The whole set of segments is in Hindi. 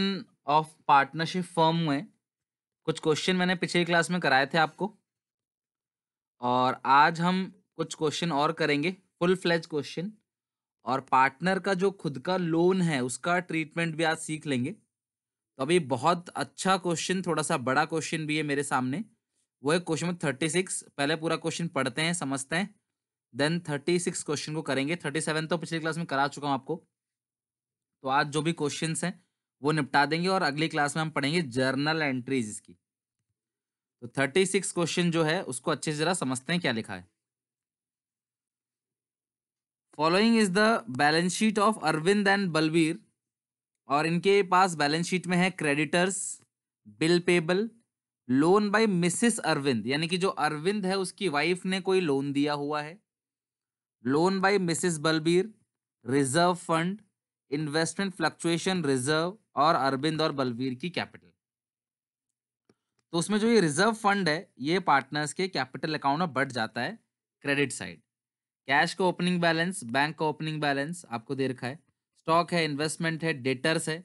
ऑफ पार्टनरशिप फर्म में कुछ क्वेश्चन मैंने पिछली क्लास में कराए थे आपको और आज हम कुछ क्वेश्चन और करेंगे फुल फ्लैज क्वेश्चन और पार्टनर का जो खुद का लोन है उसका ट्रीटमेंट भी आज सीख लेंगे तो अभी बहुत अच्छा क्वेश्चन थोड़ा सा बड़ा क्वेश्चन भी है मेरे सामने वो है क्वेश्चन थर्टी सिक्स पहले पूरा क्वेश्चन पढ़ते हैं समझते हैं देन थर्टी सिक्स क्वेश्चन को करेंगे थर्टी सेवन तो पिछली क्लास में करा चुका हूँ आपको तो आज जो भी क्वेश्चन हैं वो निपटा देंगे और अगली क्लास में हम पढ़ेंगे जर्नल एंट्रीज इसकी तो थर्टी सिक्स क्वेश्चन जो है उसको अच्छे से जरा समझते हैं क्या लिखा है following is the balance sheet of Arvind and Balbir और इनके पास बैलेंस शीट में है creditors bill payable loan by Mrs Arvind यानी कि जो अरविंद है उसकी वाइफ ने कोई लोन दिया हुआ है loan by Mrs Balbir reserve fund investment fluctuation reserve और अरविंद और बलवीर की कैपिटल तो उसमें जो ये रिजर्व फंड है ये पार्टनर्स के कैपिटल अकाउंट में बढ़ जाता है क्रेडिट साइड कैश का ओपनिंग बैलेंस बैंक का ओपनिंग बैलेंस आपको दे रखा है स्टॉक है इन्वेस्टमेंट है डेटर्स है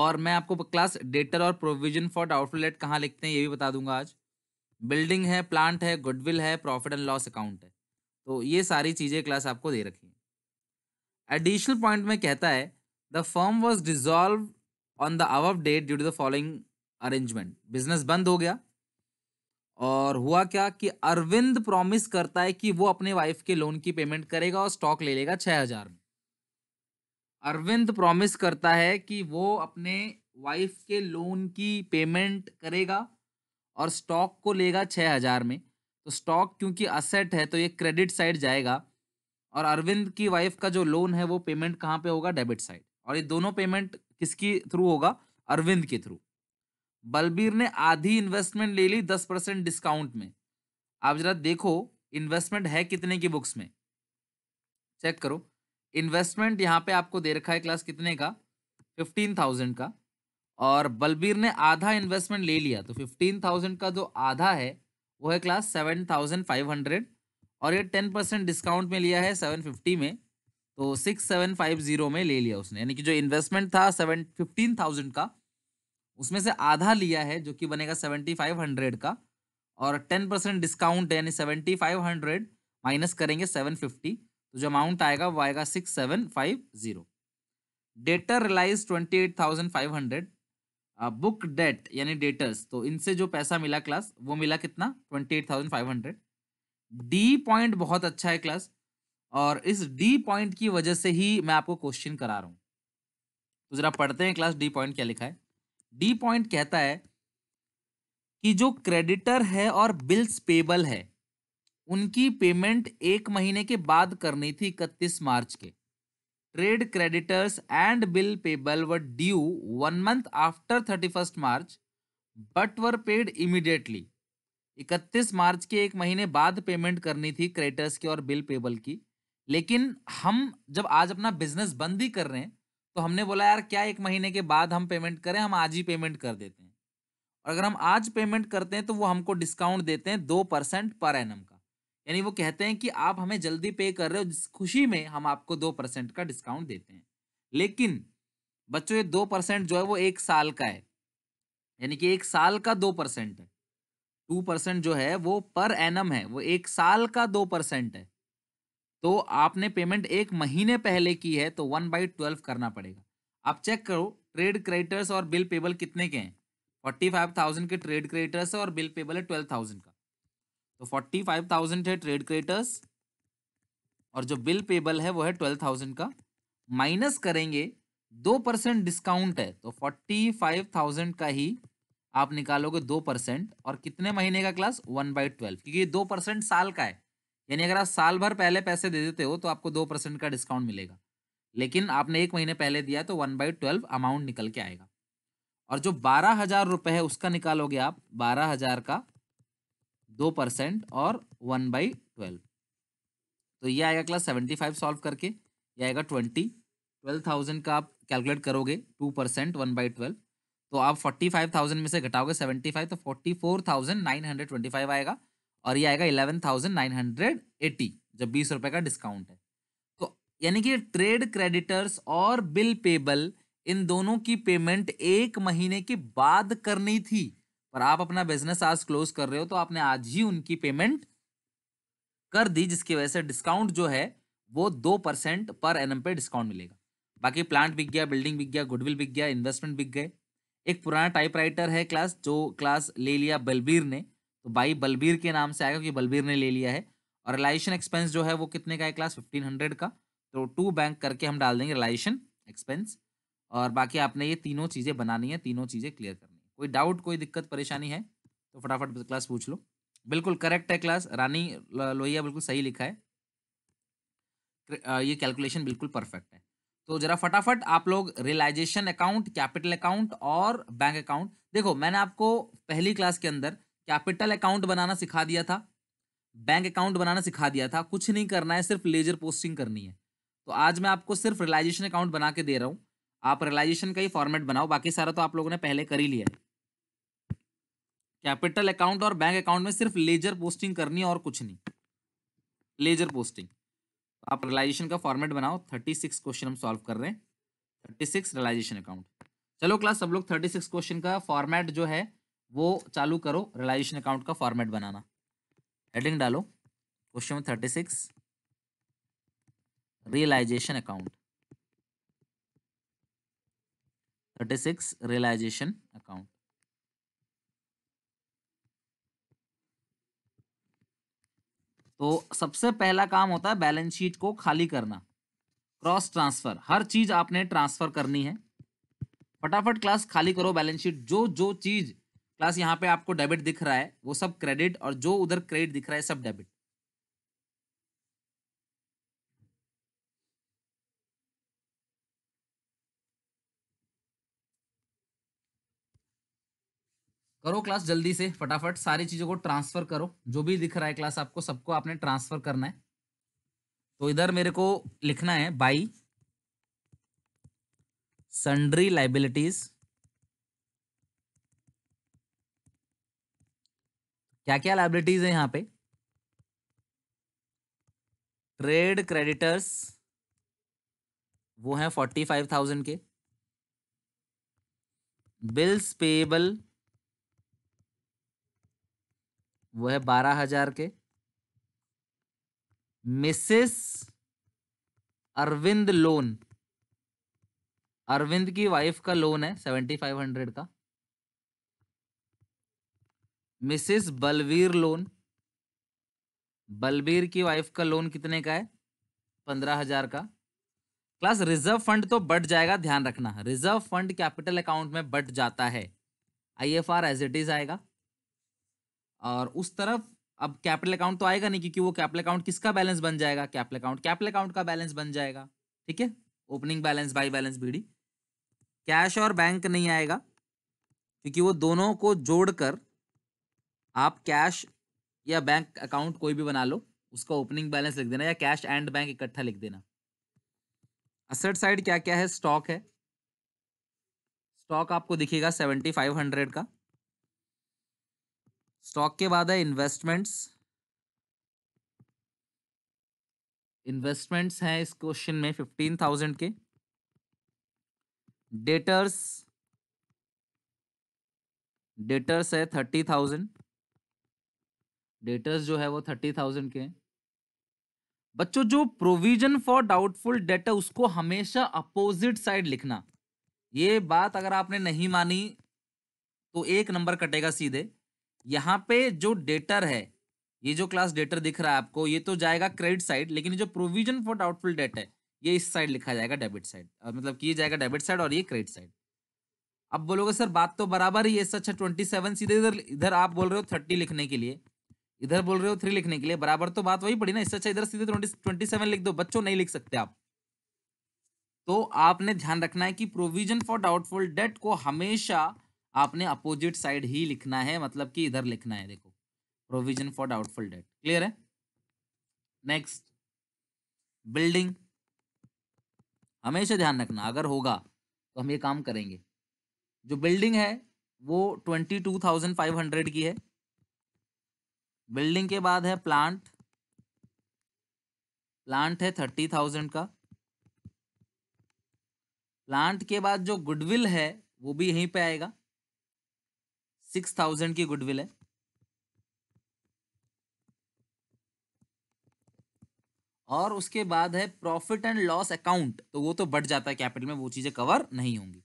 और मैं आपको क्लास डेटर और प्रोविजन फॉर डाउटफुल कहाँ लिखते हैं ये भी बता दूंगा आज बिल्डिंग है प्लांट है गुडविल है प्रॉफिट एंड लॉस अकाउंट है तो ये सारी चीज़ें क्लास आपको दे रखी है एडिशनल पॉइंट में कहता है the firm was dissolve on the above date due to the following arrangement business बंद हो गया और हुआ क्या कि अरविंद प्रॉमिस करता है कि वो अपने वाइफ के लोन की पेमेंट करेगा और स्टॉक ले लेगा छः हजार में अरविंद प्रॉमिस करता है कि वो अपने वाइफ के लोन की पेमेंट करेगा और स्टॉक को लेगा छः हजार में तो स्टॉक क्योंकि असेट है तो ये क्रेडिट साइड जाएगा और अरविंद की वाइफ का जो लोन है वो पेमेंट कहाँ पे होगा डेबिट साइड और ये दोनों पेमेंट किसकी थ्रू होगा अरविंद के थ्रू बलबीर ने आधी इन्वेस्टमेंट ले ली दस परसेंट डिस्काउंट में आप जरा देखो इन्वेस्टमेंट है कितने की बुक्स में चेक करो इन्वेस्टमेंट यहाँ पे आपको दे रखा है क्लास कितने का फिफ्टीन थाउजेंड का और बलबीर ने आधा इन्वेस्टमेंट ले लिया तो फिफ्टीन थाउजेंड का जो आधा है वो है class seven thousand five hundred और ये टेन परसेंट डिस्काउंट में लिया है सेवन फिफ्टी में तो सिक्स सेवन फाइव जीरो में ले लिया उसने यानी कि जो इन्वेस्टमेंट था सेवन फिफ्टीन थाउजेंड का उसमें से आधा लिया है जो कि बनेगा सेवेंटी फाइव हंड्रेड का और टेन परसेंट डिस्काउंट यानी सेवेंटी फाइव हंड्रेड माइनस करेंगे सेवन फिफ्टी तो जो अमाउंट आएगा वो आएगा six seven five zero debtor realise twenty eight thousand five hundred book debt यानी डेटर्स तो इनसे जो पैसा मिला क्लास वो मिला कितना twenty eight thousand five hundred D point बहुत अच्छा है क्लास और इस डी पॉइंट की वजह से ही मैं आपको क्वेश्चन करा रहा हूँ तो ज़रा पढ़ते हैं क्लास डी पॉइंट क्या लिखा है डी पॉइंट कहता है कि जो क्रेडिटर है और बिल्स पेबल है उनकी पेमेंट एक महीने के बाद करनी थी इकतीस मार्च के trade creditors and bill payable were due one month after thirty first March but were paid immediately इकतीस मार्च के एक महीने बाद पेमेंट करनी थी क्रेडिटर्स की और बिल पेबल की लेकिन हम जब आज अपना बिजनेस बंद ही कर रहे हैं तो हमने बोला यार क्या एक महीने के बाद हम पेमेंट करें हम आज ही पेमेंट कर देते हैं और अगर हम आज पेमेंट करते हैं तो वो हमको डिस्काउंट देते हैं दो परसेंट पर एन का यानी वो कहते हैं कि आप हमें जल्दी पे कर रहे हो जिस खुशी में हम आपको दो परसेंट का डिस्काउंट देते हैं लेकिन बच्चों ये दो परसेंट जो है वो एक साल का है यानी कि एक साल का दो परसेंट है टू परसेंट जो है वो पर एनम है वो एक साल का दो परसेंट है तो आपने पेमेंट एक महीने पहले की है तो वन बाई ट्वेल्व करना पड़ेगा आप चेक करो ट्रेड क्रेडिटर्स और बिल पेबल कितने के हैं फोर्टी फाइव थाउजेंड के ट्रेड क्रेडिटर्स है और बिल पेबल है ट्वेल्व थाउजेंड का तो फोर्टी फाइव थाउजेंड है ट्रेड क्रेडिटर्स और जो बिल पेबल है वो है ट्वेल्व थाउजेंड का माइनस करेंगे दो परसेंट डिस्काउंट है तो फोर्टी फाइव थाउजेंड का ही आप निकालोगे दो परसेंट और कितने महीने का क्लास वन बाई ट्वेल्व क्योंकि दो परसेंट साल का है यानी अगर आप साल भर पहले पैसे दे देते हो तो आपको दो परसेंट का डिस्काउंट मिलेगा लेकिन आपने एक महीने पहले दिया तो वन बाई ट्वेल्व अमाउंट निकल के आएगा और जो बारह हजार रुपये है उसका निकालोगे आप बारह हजार का दो परसेंट और वन बाई ट्वेल्व तो ये आएगा क्लास सेवेंटी फाइव सॉल्व करके ये आएगा ट्वेंटी ट्वेल्व थाउजेंड का आप कैलकुलेट करोगे two percent one by twelve तो आप फोर्टी फाइव थाउजेंड में से घटाओगे सेवेंटी फाइव तो forty four thousand nine hundred twenty five आएगा और ये आएगा eleven thousand nine hundred eighty जब बीस रुपये का डिस्काउंट है तो यानी कि ट्रेड क्रेडिटर्स और बिल पेबल इन दोनों की पेमेंट एक महीने के बाद करनी थी पर आप अपना बिजनेस आज क्लोज कर रहे हो तो आपने आज ही उनकी पेमेंट कर दी जिसकी वजह से डिस्काउंट जो है वो दो परसेंट पर एनएम पे डिस्काउंट मिलेगा बाकी प्लांट बिक गया बिल्डिंग बिक गया गुडविल बिक गया इन्वेस्टमेंट बिक गए एक पुराना टाइपराइटर है क्लास जो क्लास ले लिया बलबीर ने तो बाई बलबीर के नाम से आएगा क्योंकि बलबीर ने ले लिया है और रिलाइशन एक्सपेंस जो है वो कितने का है क्लास फिफ्टीन हंड्रेड का तो टू बैंक करके हम डाल देंगे रिलाइशन एक्सपेंस और बाकी आपने ये तीनों चीज़ें बनानी है तीनों चीज़ें क्लियर करनी है कोई डाउट कोई दिक्कत परेशानी है तो फटाफट क्लास पूछ लो बिल्कुल करेक्ट है क्लास रानी लोहिया बिल्कुल सही लिखा है ये कैलकुलेशन बिल्कुल परफेक्ट है तो जरा फटाफट आप लोग रियलाइजेशन अकाउंट कैपिटल अकाउंट और बैंक अकाउंट देखो मैंने आपको पहली क्लास के अंदर कैपिटल अकाउंट बनाना सिखा दिया था बैंक अकाउंट बनाना सिखा दिया था कुछ नहीं करना है सिर्फ लेजर पोस्टिंग करनी है तो आज मैं आपको सिर्फ रियलाइजेशन अकाउंट बना के दे रहा हूँ आप रियलाइजेशन का ही फॉर्मेट बनाओ बाकी सारा तो आप लोगों ने पहले कर ही लिया है कैपिटल अकाउंट और बैंक अकाउंट में सिर्फ लेजर पोस्टिंग करनी है और कुछ नहीं लेजर पोस्टिंग आप रिलाइजेशन का फॉर्मेट बनाओ थर्टी सिक्स क्वेश्चन हम सॉल्व कर रहे हैं थर्टी सिक्स रिलाइजेशन अकाउंट चलो क्लास सब लोग थर्टी सिक्स क्वेश्चन का फॉर्मेट जो है वो चालू करो रिलाइजेशन अकाउंट का फॉर्मेट बनाना हेडिंग डालो question thirty six realisation account thirty six realisation account तो सबसे पहला काम होता है बैलेंस शीट को खाली करना क्रॉस ट्रांसफर हर चीज आपने ट्रांसफर करनी है फटाफट क्लास खाली करो बैलेंस शीट जो जो चीज क्लास यहाँ पे आपको डेबिट दिख रहा है वो सब क्रेडिट और जो उधर क्रेडिट दिख रहा है सब डेबिट करो क्लास जल्दी से फटाफट सारी चीज़ों को ट्रांसफ़र करो जो भी दिख रहा है क्लास आपको सबको आपने ट्रांसफ़र करना है तो इधर मेरे को लिखना है बाई सन्ड्री लाइबिलिटीज क्या क्या लाइबिलिटीज है यहां पे ट्रेड क्रेडिटर्स वो है फोर्टी फाइव थाउजेंड के बिल्स पेबल वो है बारह हजार के मिसेस अरविंद लोन अरविंद की वाइफ का लोन है सेवेंटी फाइव हंड्रेड का मिसेस बलवीर लोन बलबीर की वाइफ का लोन कितने का है पंद्रह हजार का क्लास रिजर्व फंड तो बढ़ जाएगा ध्यान रखना रिजर्व फंड कैपिटल अकाउंट में बढ़ जाता है I F R as it is आएगा और उस तरफ अब कैपिटल अकाउंट तो आएगा नहीं क्योंकि वो कैपिटल अकाउंट किसका बैलेंस बन जाएगा कैपिटल अकाउंट कैपिटल अकाउंट का बैलेंस बन जाएगा ठीक है opening balance by balance B cash और बैंक नहीं आएगा क्योंकि वो दोनों को जोड़कर आप कैश या बैंक अकाउंट कोई भी बना लो उसका ओपनिंग बैलेंस लिख देना या कैश एंड बैंक इकट्ठा लिख देना असट साइड क्या क्या है स्टॉक है स्टॉक आपको दिखेगा सेवेंटी फाइव हंड्रेड का स्टॉक के बाद है इन्वेस्टमेंट्स इन्वेस्टमेंट्स हैं इस क्वेश्चन में फिफ्टीन थाउजेंड के डेटर्स डेटर्स है थर्टी थाउजेंड डेटर्स जो है वो थर्टी थाउजेंड के बच्चों जो प्रोविजन फॉर डाउटफुल डेट है उसको हमेशा अपोजिट साइड लिखना ये बात अगर आपने नहीं मानी तो एक नंबर कटेगा सीधे यहाँ पे जो डेटर है ये जो क्लास डेटर दिख रहा है आपको ये तो जाएगा क्रेडिट साइड लेकिन जो प्रोविजन फॉर डाउटफुल डेट है ये इस साइड लिखा जाएगा डेबिट साइड मतलब कि ये जाएगा डेबिट साइड और ये क्रेडिट साइड अब बोलोगे सर बात तो बराबर ही है सच है ट्वेंटी सेवन सीधे इधर इधर आप बोल रहे हो थर्टी लिखने के लिए इधर बोल रहे हो थ्री लिखने के लिए बराबर तो बात वही पड़ी ना इससे अच्छा इधर सीधे ट्वेंटी ट्वेंटी सेवन लिख दो बच्चों नहीं लिख सकते आप तो आपने ध्यान रखना है कि प्रोविजन फॉर डाउटफुल डेट को हमेशा आपने अपोजिट साइड ही लिखना है मतलब कि इधर लिखना है देखो provision for doubtful debt clear है नेक्स्ट बिल्डिंग हमेशा ध्यान रखना अगर होगा तो हम ये काम करेंगे जो बिल्डिंग है वो twenty two thousand five hundred की है बिल्डिंग के बाद है प्लांट प्लांट है थर्टी थाउजेंड का प्लांट के बाद जो गुडविल है वो भी यहीं पे आएगा सिक्स थाउजेंड की गुडविल है और उसके बाद है प्रॉफिट एंड लॉस अकाउंट तो वो तो बढ़ जाता है कैपिटल में वो चीज़ें कवर नहीं होंगी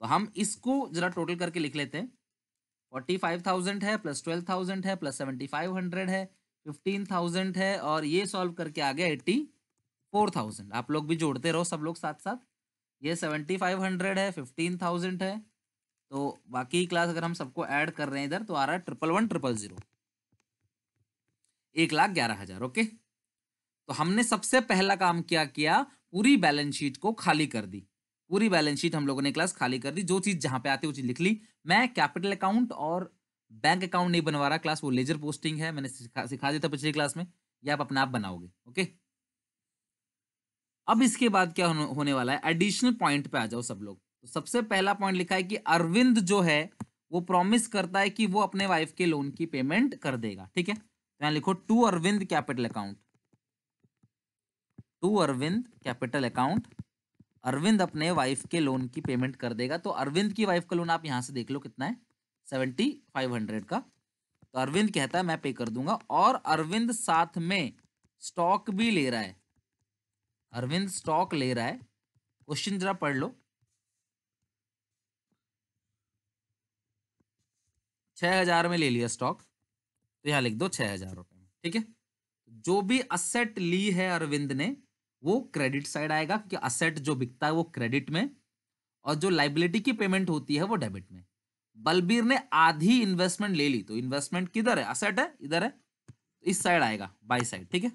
तो हम इसको जरा टोटल करके लिख लेते हैं फोर्टी फाइव थाउजेंड है प्लस ट्वेल्व थाउजेंड है प्लस सेवेंटी फाइव हंड्रेड है फिफ्टीन थाउजेंड है और ये सॉल्व करके आ गया एट्टी फोर थाउजेंड आप लोग भी जोड़ते रहो सब लोग साथ साथ ये सेवेंटी फाइव हंड्रेड है फिफ्टीन थाउजेंड है तो बाकी क्लास अगर हम सबको ऐड कर रहे हैं इधर तो आ रहा है ट्रिपल वन ट्रिपल ज़ीरो एक लाख ग्यारह हज़ार ओके तो हमने सबसे पहला काम क्या किया पूरी बैलेंस शीट को खाली कर दी पूरी बैलेंस शीट हम लोगों ने क्लास खाली कर दी जो चीज़ जहां पे आती है वो चीज़ लिख ली मैं कैपिटल अकाउंट और बैंक अकाउंट नहीं बनवा रहा क्लास वो लेजर पोस्टिंग है मैंने सिखा सिखा दिया था पिछली क्लास में ये आप अपना आप बनाओगे ओके अब इसके बाद क्या होने वाला है एडिशनल पॉइंट पे आ जाओ सब लोग तो सबसे पहला पॉइंट लिखा है कि अरविंद जो है वो प्रॉमिस करता है कि वो अपने वाइफ के लोन की पेमेंट कर देगा ठीक है तो लिखो to Arvind capital account to Arvind capital account Arvind अपने वाइफ के लोन की पेमेंट कर देगा तो अरविंद की वाइफ का लोन आप यहां से देख लो कितना है सेवेंटी फाइव हंड्रेड का तो अरविंद कहता है मैं पे कर दूंगा और अरविंद साथ में स्टॉक भी ले रहा है अरविंद स्टॉक ले रहा है क्वेश्चन जरा पढ़ लो छह हजार में ले लिया स्टॉक तो यहाँ लिख दो छह हजार रुपए में ठीक है जो भी असेट ली है अरविंद ने वो क्रेडिट साइड आएगा क्योंकि असेट जो बिकता है वो क्रेडिट में और जो लाइबिलिटी की पेमेंट होती है वो डेबिट में बलबीर ने आधी इन्वेस्टमेंट ले ली तो इन्वेस्टमेंट किधर है असेट है इधर है तो इस साइड आएगा बाय साइड ठीक है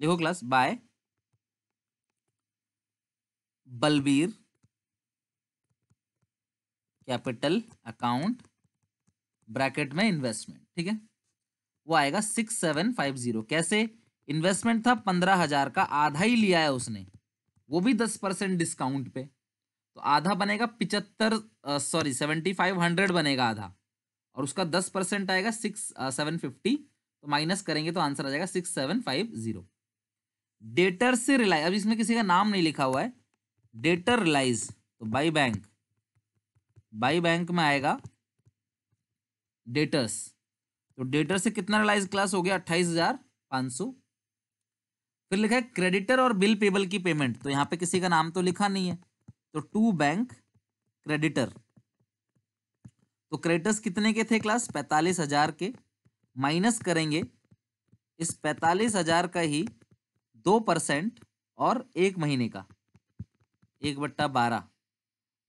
लिखो class by Balbir capital account bracket में इन्वेस्टमेंट ठीक है वो आएगा सिक्स सेवन फाइव जीरो कैसे इन्वेस्टमेंट था पंद्रह हजार का आधा ही लिया है उसने वो भी दस परसेंट डिस्काउंट पे तो आधा बनेगा पिचहत्तर सॉरी सेवेंटी फाइव हंड्रेड बनेगा आधा और उसका दस परसेंट आएगा सिक्स सेवन फिफ्टी तो माइनस करेंगे तो आंसर आ जाएगा six seven five zero debtor से रिलाई अब इसमें किसी का नाम नहीं लिखा हुआ है डेटर रिलाइज तो बाई बैंक बाई बैंक में आएगा डेटर्स तो डेटर से कितना रिलाइज क्लास हो गया अट्ठाईस हजार पाँच सौ फिर लिखा है क्रेडिटर और बिल पेबल की पेमेंट तो यहाँ पे किसी का नाम तो लिखा नहीं है तो टू बैंक क्रेडिटर तो क्रेडिटर्स कितने के थे क्लास पैंतालीस हजार के माइनस करेंगे इस पैंतालीस हजार का ही दो परसेंट और एक महीने का एक बट्टा बारह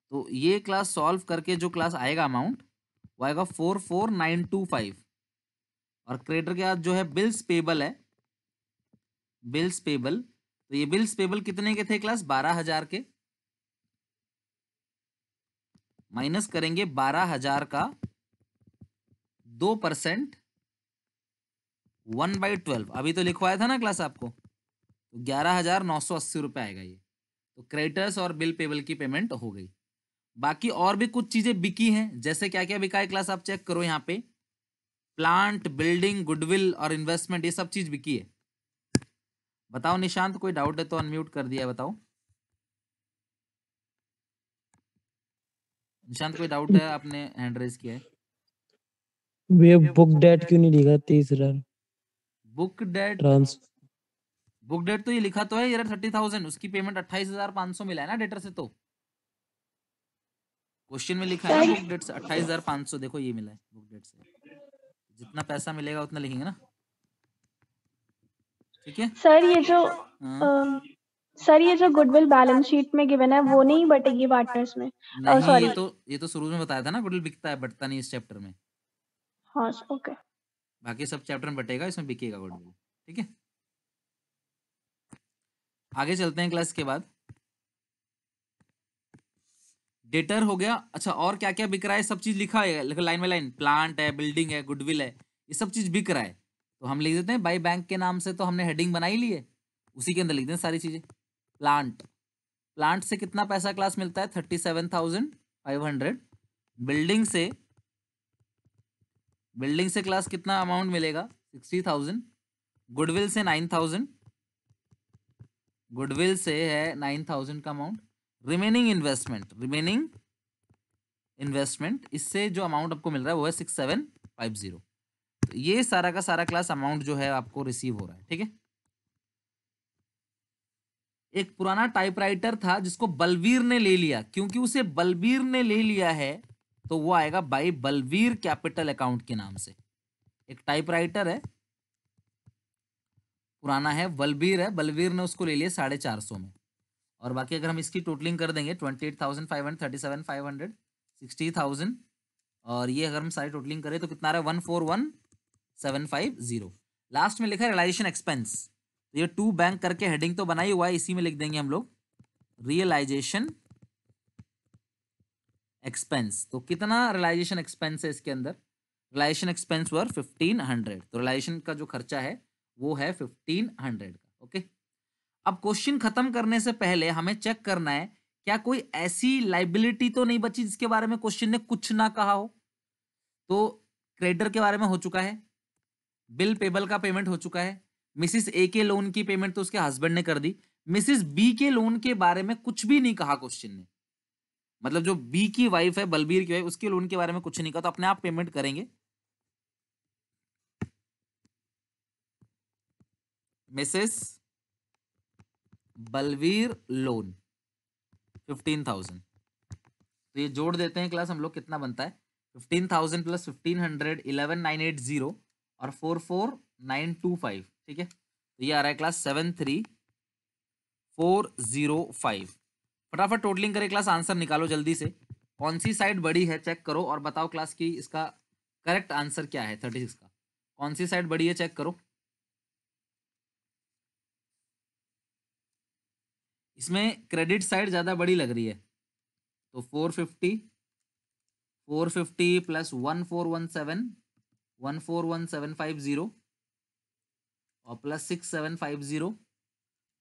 तो ये क्लास सॉल्व करके जो क्लास आएगा अमाउंट वो आएगा four four nine two five और क्रेडिटर के बाद जो है बिल्स पेबल है बिल्स पेबल तो ये बिल्स पेबल कितने के थे क्लास बारह हजार के माइनस करेंगे बारह हजार का दो परसेंट वन बाई ट्वेल्व अभी तो लिखवाया था ना क्लास आपको तो ग्यारह हजार नौ सौ अस्सी रुपये आएगा ये तो क्रेडिटर्स और बिल पेबल की पेमेंट हो गई बाकी और भी कुछ चीजें बिकी हैं जैसे क्या क्या बिका है क्लास आप चेक करो यहाँ पे प्लांट बिल्डिंग गुडविल और इन्वेस्टमेंट ये सब चीज बिकी है बताओ निशांत कोई डाउट है तो अनम्यूट कर दिया बताओ निशांत कोई डाउट है आपने हैंड रेस किया है वे बुक डेट क्यों नहीं लिखा तीस हजार बुक डेट ट्रांस बुक डेट तो ये लिखा तो है यार थर्टी थाउजेंड उसकी पेमेंट अट्ठाईस हजार पांच सौ मिला है ना डेटर से तो हाँ क्वेश्चन में लिखा है बुक डेट से अट्ठाईस हजार पाँच सौ देखो ये मिला है बुक डेट से जितना पैसा मिलेगा उतना लिखेंगे ना ठीक है सर ये जो सर हाँ। ये जो गुडविल बैलेंस शीट में गिवन है वो नहीं बटेगी पार्टनर्स में नहीं oh, ये तो ये तो शुरू में बताया था ना गुडविल बिकता है बटता नहीं इस चैप्टर में हाँ ओके बाकी सब चैप्टर में बटेगा इसमें बिकेगा गुडविल ठीक है आगे चलते हैं क्लास के बाद डेटर हो गया अच्छा और क्या क्या बिक रहा है सब चीज लिखा है लाइन बाई लाइन प्लांट है बिल्डिंग है गुडविल है ये सब चीज बिक रहा है तो हम लिख देते हैं बाई बैंक के नाम से तो हमने हेडिंग बनाई ली है उसी के अंदर लिख देते सारी चीजें प्लांट प्लांट से कितना पैसा क्लास मिलता है thirty seven thousand five hundred building से बिल्डिंग से क्लास कितना अमाउंट मिलेगा सिक्सटी थाउजेंड गुडविल से नाइन थाउजेंड गुडविल से है नाइन थाउजेंड का amount remaining investment remaining investment इससे जो अमाउंट आपको मिल रहा है वो है सिक्स सेवन फाइव जीरो तो ये सारा का सारा क्लास अमाउंट जो है आपको रिसीव हो रहा है ठीक है एक पुराना टाइपराइटर था जिसको बलबीर ने ले लिया क्योंकि उसे बलबीर ने ले लिया है तो वो आएगा बाई बलबीर कैपिटल अकाउंट के नाम से एक टाइपराइटर है पुराना है बलबीर है बलबीर ने उसको ले लिया साढ़े चार सौ में और बाकी अगर हम इसकी टोटलिंग कर देंगे twenty eight thousand five hundred thirty seven five hundred sixty thousand और ये अगर हम सारी टोटलिंग करें तो कितना रहा है one four one seven five zero last में लिखा है रियलाइजेशन एक्सपेंस तो ये टू बैंक करके हेडिंग तो बनाई हुआ है इसी में लिख देंगे हम लोग रियलाइजेशन एक्सपेंस तो कितना रियलाइजेशन एक्सपेंस है इसके अंदर realisation expense were fifteen hundred तो रिलाइजेशन का जो खर्चा है वो है फिफ्टीन हंड्रेड का ओके okay? अब क्वेश्चन खत्म करने से पहले हमें चेक करना है क्या कोई ऐसी लाइबिलिटी तो नहीं बची जिसके बारे में क्वेश्चन ने कुछ ना कहा हो तो क्रेडिटर के बारे में हो चुका है बिल पेबल का पेमेंट हो चुका है मिसिस ए के लोन की पेमेंट तो उसके हस्बैंड ने कर दी मिसिस बी के लोन के बारे में कुछ भी नहीं कहा क्वेश्चन ने मतलब जो बी की वाइफ है बलबीर की वाइफ उसके लोन के बारे में कुछ नहीं कहा तो अपने आप पेमेंट करेंगे Mrs Balvir loan fifteen thousand तो ये जोड़ देते हैं क्लास हम लोग कितना बनता है fifteen thousand plus fifteen hundred eleven nine eight zero और four four nine two five ठीक है तो ये आ रहा है class seven three four zero five फटाफट टोटलिंग करें क्लास आंसर निकालो जल्दी से कौन सी साइड बड़ी है चेक करो और बताओ क्लास की इसका करेक्ट आंसर क्या है थर्टी सिक्स का कौन सी साइड बड़ी है चेक करो इसमें क्रेडिट साइड ज़्यादा बड़ी लग रही है तो four fifty four fifty plus one four one seven one four one seven five zero और plus six seven five zero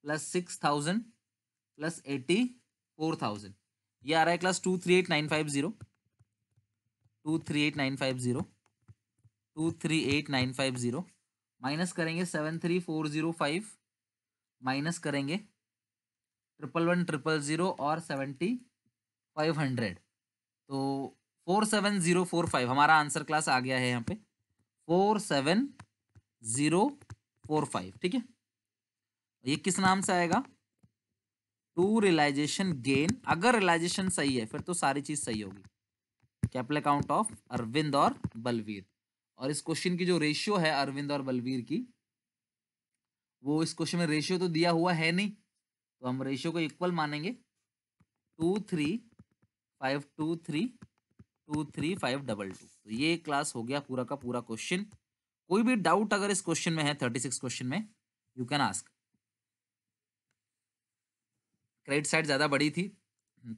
plus six thousand plus eighty four thousand ये आ रहा है class two three eight nine five zero two three eight nine five zero two three eight nine five zero minus करेंगे seven three four zero five minus करेंगे ट्रिपल वन ट्रिपल ज़ीरो और सेवेंटी फाइव हंड्रेड तो four seven zero four five हमारा आंसर क्लास आ गया है यहाँ पे four seven zero four five ठीक है ये किस नाम से आएगा टू रिलाइजेशन गेन अगर रिलाइजेशन सही है फिर तो सारी चीज़ सही होगी कैपिटल अकाउंट ऑफ अरविंद और बलवीर और इस क्वेश्चन की जो रेशियो है अरविंद और बलवीर की वो इस क्वेश्चन में रेशियो तो दिया हुआ है नहीं तो हम रेशियो को इक्वल मानेंगे two three five two three two three five double two तो ये क्लास हो गया पूरा का पूरा क्वेश्चन कोई भी डाउट अगर इस क्वेश्चन में है थर्टी सिक्स क्वेश्चन में you can ask credit side ज़्यादा बड़ी थी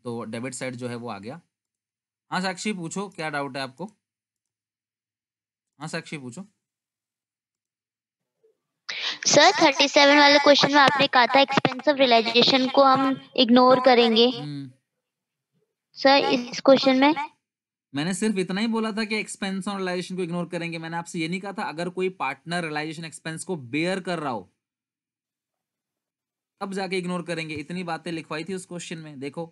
तो डेबिट साइड जो है वो आ गया हाँ साक्षी पूछो क्या डाउट है आपको हाँ साक्षी पूछो सर थर्टी सेवन वाले क्वेश्चन में आपने कहा था एक्सपेंसिव रियलाइजेशन को हम इग्नोर करेंगे सर हम्म। इस क्वेश्चन में मैंने सिर्फ इतना ही बोला था कि एक्सपेंस और रिलाइजेशन को इग्नोर करेंगे मैंने आपसे ये नहीं कहा था अगर कोई पार्टनर रिलाइजेशन एक्सपेंस को बेयर कर रहा हो तब जाके इग्नोर करेंगे इतनी बातें लिखवाई थी उस क्वेश्चन में देखो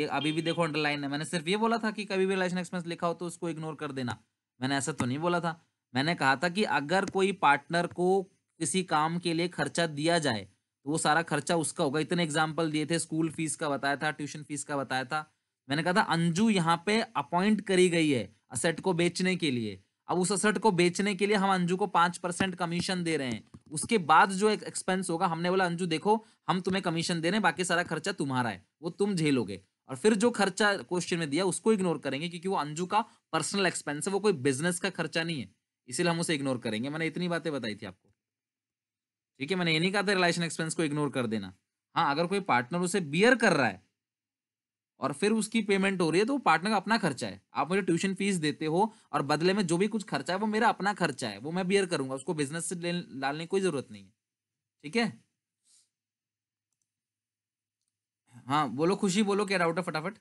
ये अभी भी देखो अंडरलाइन है मैंने सिर्फ ये बोला था कि कभी भी रिलेशन एक्सपेंस लिखा हो तो उसको इग्नोर कर देना मैंने ऐसा तो नहीं बोला था मैंने कहा था कि अगर कोई पार्टनर को किसी काम के लिए खर्चा दिया जाए तो वो सारा खर्चा उसका होगा इतने एग्जाम्पल दिए थे स्कूल फीस का बताया था ट्यूशन फीस का बताया था मैंने कहा था अंजू यहाँ पे अपॉइंट करी गई है असेट को बेचने के लिए अब उस असेट को बेचने के लिए हम अंजू को पांच परसेंट कमीशन दे रहे हैं उसके बाद जो एक्सपेंस होगा हमने बोला अंजू देखो हम तुम्हें कमीशन दे रहे हैं बाकी सारा खर्चा तुम्हारा है वो तुम झेलोगे और फिर जो खर्चा क्वेश्चन में दिया उसको इग्नोर करेंगे क्योंकि वो अंजू का पर्सनल एक्सपेंस है वो कोई बिजनेस का खर्चा नहीं है इसीलिए हम उसे इग्नोर करेंगे मैंने इतनी बातें बताई थी आपको ठीक है मैंने ये नहीं कहा था रिलेशन एक्सपेंस को इग्नोर कर देना हाँ अगर कोई पार्टनर उसे बियर कर रहा है और फिर उसकी पेमेंट हो रही है तो पार्टनर का अपना खर्चा है आप मुझे ट्यूशन फीस देते हो और बदले में जो भी कुछ खर्चा है वो मेरा अपना खर्चा है वो मैं बियर करूंगा उसको बिजनेस से डालने की कोई जरूरत नहीं है ठीक है हाँ बोलो खुशी बोलो क्या डाउट है फटाफट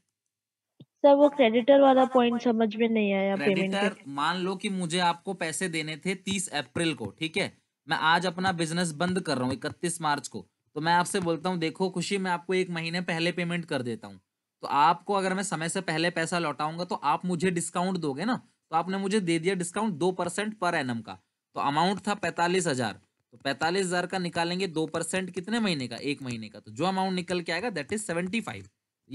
सर वो क्रेडिटर वाला पॉइंट समझ में नहीं आया क्रेडिटर मान लो कि मुझे आपको पैसे देने थे तीस अप्रैल को ठीक है मैं आज अपना बिजनेस बंद कर रहा हूँ इकतीस मार्च को तो मैं आपसे बोलता हूँ देखो खुशी मैं आपको एक महीने पहले पेमेंट कर देता हूँ तो आपको अगर मैं समय से पहले पैसा लौटाऊंगा तो आप मुझे डिस्काउंट दोगे ना तो आपने मुझे दे दिया डिस्काउंट दो परसेंट पर एनम का तो अमाउंट था पैंतालीस हजार तो पैंतालीस हजार का निकालेंगे दो परसेंट कितने महीने का एक महीने का तो जो अमाउंट निकल के आएगा दैट इज सेवेंटी फाइव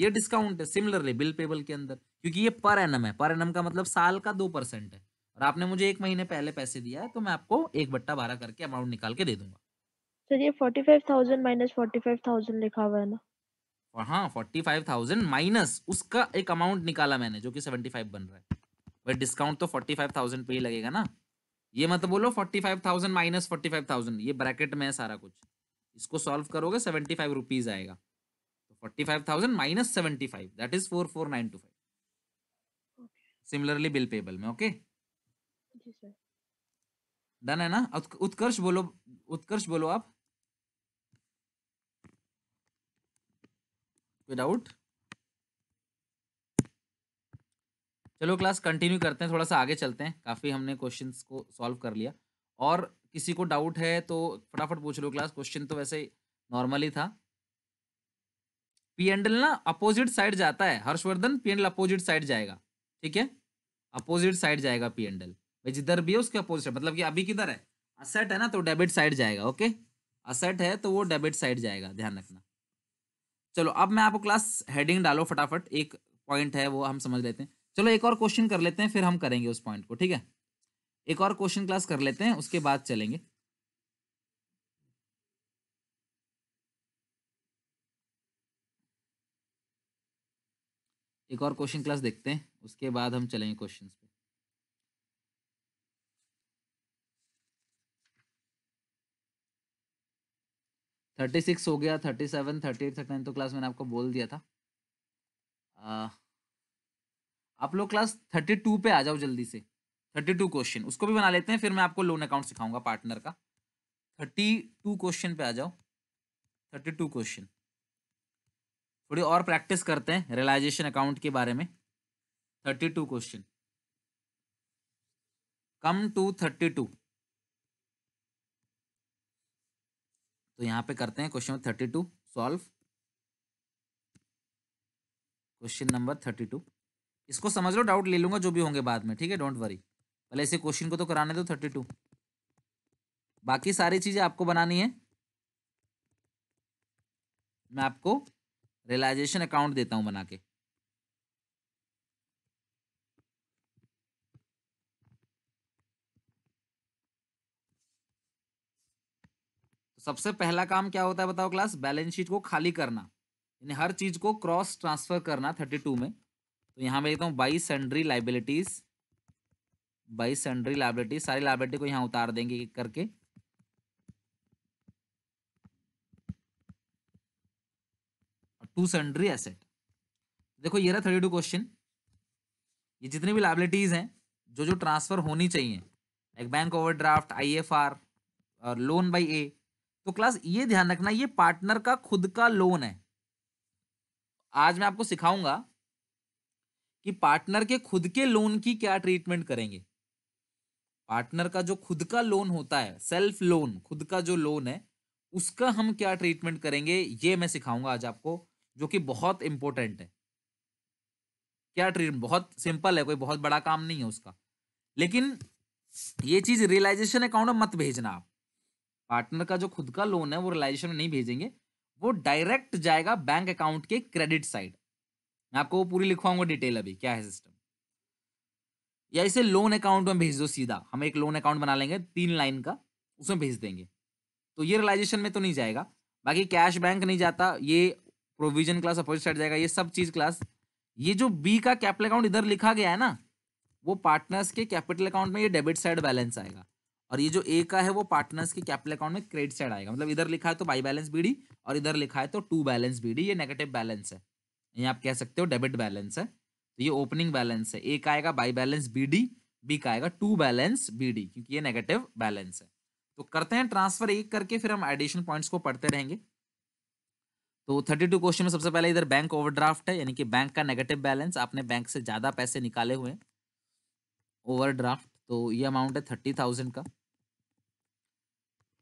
ये डिस्काउंट है सिमिलरली बिल पेबल के अंदर क्योंकि ये पर एनम है पर एनम का मतलब साल का दो परसेंट है और आपने मुझे एक महीने पहले पैसे दिया है तो मैं आपको एक बट्टा बारह करके अमाउंट निकाल के दे दूंगा सर ये forty five thousand minus forty five thousand लिखा हुआ है ना हाँ फोर्टी फाइव थाउजेंड माइनस उसका एक अमाउंट निकाला मैंने जो कि सेवेंटी फाइव बन रहा है डिस्काउंट तो फोर्टी फाइव थाउजेंड पे ही लगेगा ना ये मत बोलो forty five thousand minus forty five thousand ये ब्रैकेट में है सारा कुछ इसको सॉल्व करोगे सेवेंटी फाइव रुपीज आएगा तो forty five thousand minus seventy five that is four four nine two five similarly bill payable में ओके okay? डन है ना उत्कर्ष बोलो उत्कर्ष बोलो आप विदाउट चलो क्लास कंटिन्यू करते हैं थोड़ा सा आगे चलते हैं काफ़ी हमने क्वेश्चन को सॉल्व कर लिया और किसी को डाउट है तो फटाफट पूछ लो क्लास क्वेश्चन तो वैसे नॉर्मली था पीएनडल ना अपोजिट साइड जाता है हर्षवर्धन पीएनडल अपोजिट साइड जाएगा ठीक है अपोजिट साइड जाएगा पीएनडल जिधर भी है उसके अपोजिट मतलब कि अभी किधर है असेट है ना तो डेबिट साइड जाएगा ओके असेट है तो वो डेबिट साइड जाएगा ध्यान रखना चलो अब मैं आपको क्लास हेडिंग डालो फटाफट एक पॉइंट है वो हम समझ लेते हैं चलो एक और क्वेश्चन कर लेते हैं फिर हम करेंगे उस पॉइंट को ठीक है एक और क्वेश्चन क्लास कर लेते हैं उसके बाद चलेंगे एक और क्वेश्चन क्लास देखते हैं उसके बाद हम चलेंगे क्वेश्चन पे थर्टी सिक्स हो गया thirty seven thirty eight thirty nine तो क्लास मैंने आपको बोल दिया था आ, आप लोग क्लास थर्टी टू पे आ जाओ जल्दी से थर्टी टू क्वेश्चन उसको भी बना लेते हैं फिर मैं आपको लोन अकाउंट सिखाऊंगा पार्टनर का थर्टी टू क्वेश्चन पे आ जाओ थर्टी टू क्वेश्चन थोड़ी और प्रैक्टिस करते हैं रियलाइजेशन अकाउंट के बारे में thirty two question come to thirty two तो यहाँ पे करते हैं question thirty two solve question number thirty two इसको समझ लो डाउट ले लूंगा जो भी होंगे बाद में ठीक है डोंट वरी पहले इसे क्वेश्चन को तो कराने दो थर्टी टू बाकी सारी चीज़ें आपको बनानी है मैं आपको रियलाइजेशन अकाउंट देता हूँ बना के सबसे पहला काम क्या होता है बताओ क्लास बैलेंस शीट को खाली करना यानी हर चीज़ को क्रॉस ट्रांसफर करना थर्टी टू में तो यहाँ मैं देखता हूँ by sundry liabilities by sundry liabilities सारी लाइबिलिटी को यहाँ उतार देंगे करके टू सेंड्री एसेट देखो ये रहा थर्टी टू क्वेश्चन ये जितनी भी लाइबिलिटीज़ हैं जो जो ट्रांसफ़र होनी चाहिए लाइक बैंक एफ आर और लोन बाई ए तो क्लास ये ध्यान रखना ये पार्टनर का खुद का लोन है आज मैं आपको सिखाऊंगा कि पार्टनर के खुद के लोन की क्या ट्रीटमेंट करेंगे पार्टनर का जो खुद का लोन होता है सेल्फ लोन खुद का जो लोन है उसका हम क्या ट्रीटमेंट करेंगे ये मैं सिखाऊंगा आज आपको जो कि बहुत इंपॉर्टेंट है क्या ट्रीटमेंट बहुत सिंपल है कोई बहुत बड़ा काम नहीं है उसका लेकिन ये चीज रियलाइजेशन अकाउंट में मत भेजना आप पार्टनर का जो खुद का लोन है वो रिलाइजेशन में नहीं भेजेंगे वो डायरेक्ट जाएगा बैंक अकाउंट के क्रेडिट साइड मैं आपको वो पूरी लिखवाऊंगा डिटेल अभी क्या है सिस्टम या इसे लोन अकाउंट में भेज दो सीधा हम एक लोन अकाउंट बना लेंगे तीन लाइन का उसमें भेज देंगे तो ये रिलाइजेशन में तो नहीं जाएगा बाकी कैश बैंक नहीं जाता ये प्रोविजन क्लास अपोजिट साइड जाएगा ये सब चीज क्लास ये जो बी का कैपिटल अकाउंट इधर लिखा गया है ना वो पार्टनर्स के कैपिटल अकाउंट में ये डेबिट साइड बैलेंस आएगा और ये जो ए का है वो पार्टनर्स के कैपिटल अकाउंट में क्रेडिट साइड आएगा मतलब इधर लिखा है तो बाई बैलेंस बीडी और इधर लिखा है तो टू बैलेंस बीडी ये नेगेटिव बैलेंस है ये आप कह सकते हो डेबिट बैलेंस है तो ये ओपनिंग बैलेंस है ए का आएगा बाई बैलेंस बीडी बी का आएगा टू बैलेंस बीडी क्योंकि ये नेगेटिव बैलेंस है तो करते हैं ट्रांसफर एक करके फिर हम एडिशन पॉइंट्स को पढ़ते रहेंगे तो थर्टी टू क्वेश्चन में सबसे पहले इधर बैंक ओवरड्राफ्ट है यानी कि बैंक का नेगेटिव बैलेंस आपने बैंक से ज़्यादा पैसे निकाले हुए हैं ओवरड्राफ्ट तो ये अमाउंट है थर्टी थाउजेंड का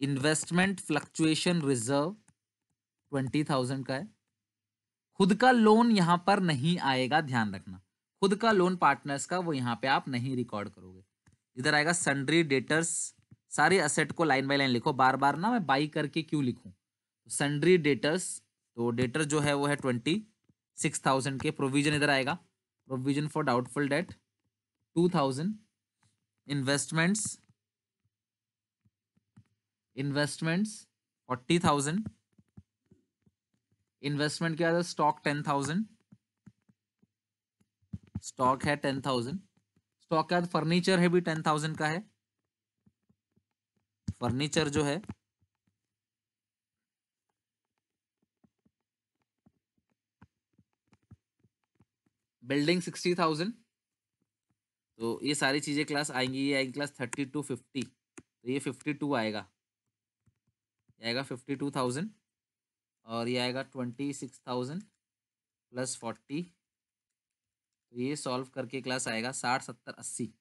investment fluctuation reserve twenty thousand का है खुद का लोन यहां पर नहीं आएगा ध्यान रखना खुद का लोन पार्टनर्स का वो यहाँ पे आप नहीं रिकॉर्ड करोगे इधर आएगा सन्ड्री डेटर्स सारे असेट को लाइन बाय लाइन लिखो बार बार ना मैं बाई करके क्यों लिखूं सन्ड्री डेटर्स तो डेटर जो है वो है ट्वेंटी सिक्स थाउजेंड के प्रोविजन इधर आएगा provision for doubtful debt two thousand investments investments forty thousand investment क्या था स्टॉक टेन थाउजेंड स्टॉक है टेन थाउजेंड स्टॉक क्या फर्नीचर है भी टेन थाउजेंड का है फर्नीचर जो है बिल्डिंग सिक्सटी थाउजेंड तो ये सारी चीज़ें क्लास आएंगी ये आएंगी क्लास थर्टी टू फिफ्टी तो ये फिफ्टी टू आएगा ये आएगा फिफ्टी टू थाउजेंड और ये आएगा twenty six thousand plus forty तो ये सॉल्व करके क्लास आएगा साठ सत्तर अस्सी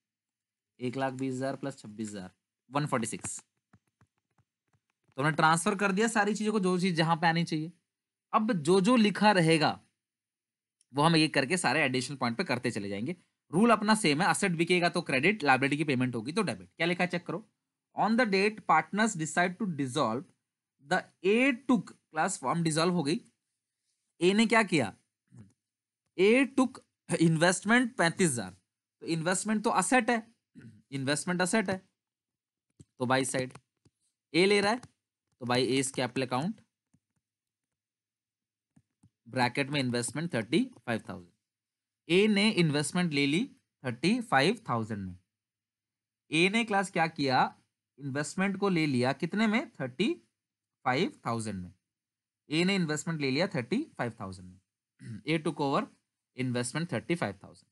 एक लाख बीस हज़ार प्लस छब्बीस हज़ार वन फोर्टी सिक्स तो हमने ट्रांसफ़र कर दिया सारी चीज़ों को जो चीज़ जहाँ पे आनी चाहिए अब जो जो लिखा रहेगा वो हम एक करके सारे एडिशनल पॉइंट पे करते चले जाएंगे रूल अपना सेम है असेट बिकेगा तो क्रेडिट लाइब्रेरी की पेमेंट होगी तो डेबिट क्या लिखा चेक करो on the date partners decide to dissolve the A took class firm dissolve हो गई ए ने क्या किया ए टुक इन्वेस्टमेंट पैंतीस हजार तो इन्वेस्टमेंट तो असेट है इन्वेस्टमेंट असेट है तो बाई साइड ए ले रहा है तो by A capital account bracket में investment thirty five thousand A ने इन्वेस्टमेंट ले ली थर्टी फाइव थाउजेंड में ए ने क्लास क्या किया इन्वेस्टमेंट को ले लिया कितने में थर्टी फाइव थाउजेंड में ए ने इन्वेस्टमेंट ले लिया थर्टी फाइव थाउजेंड में A took over investment thirty five thousand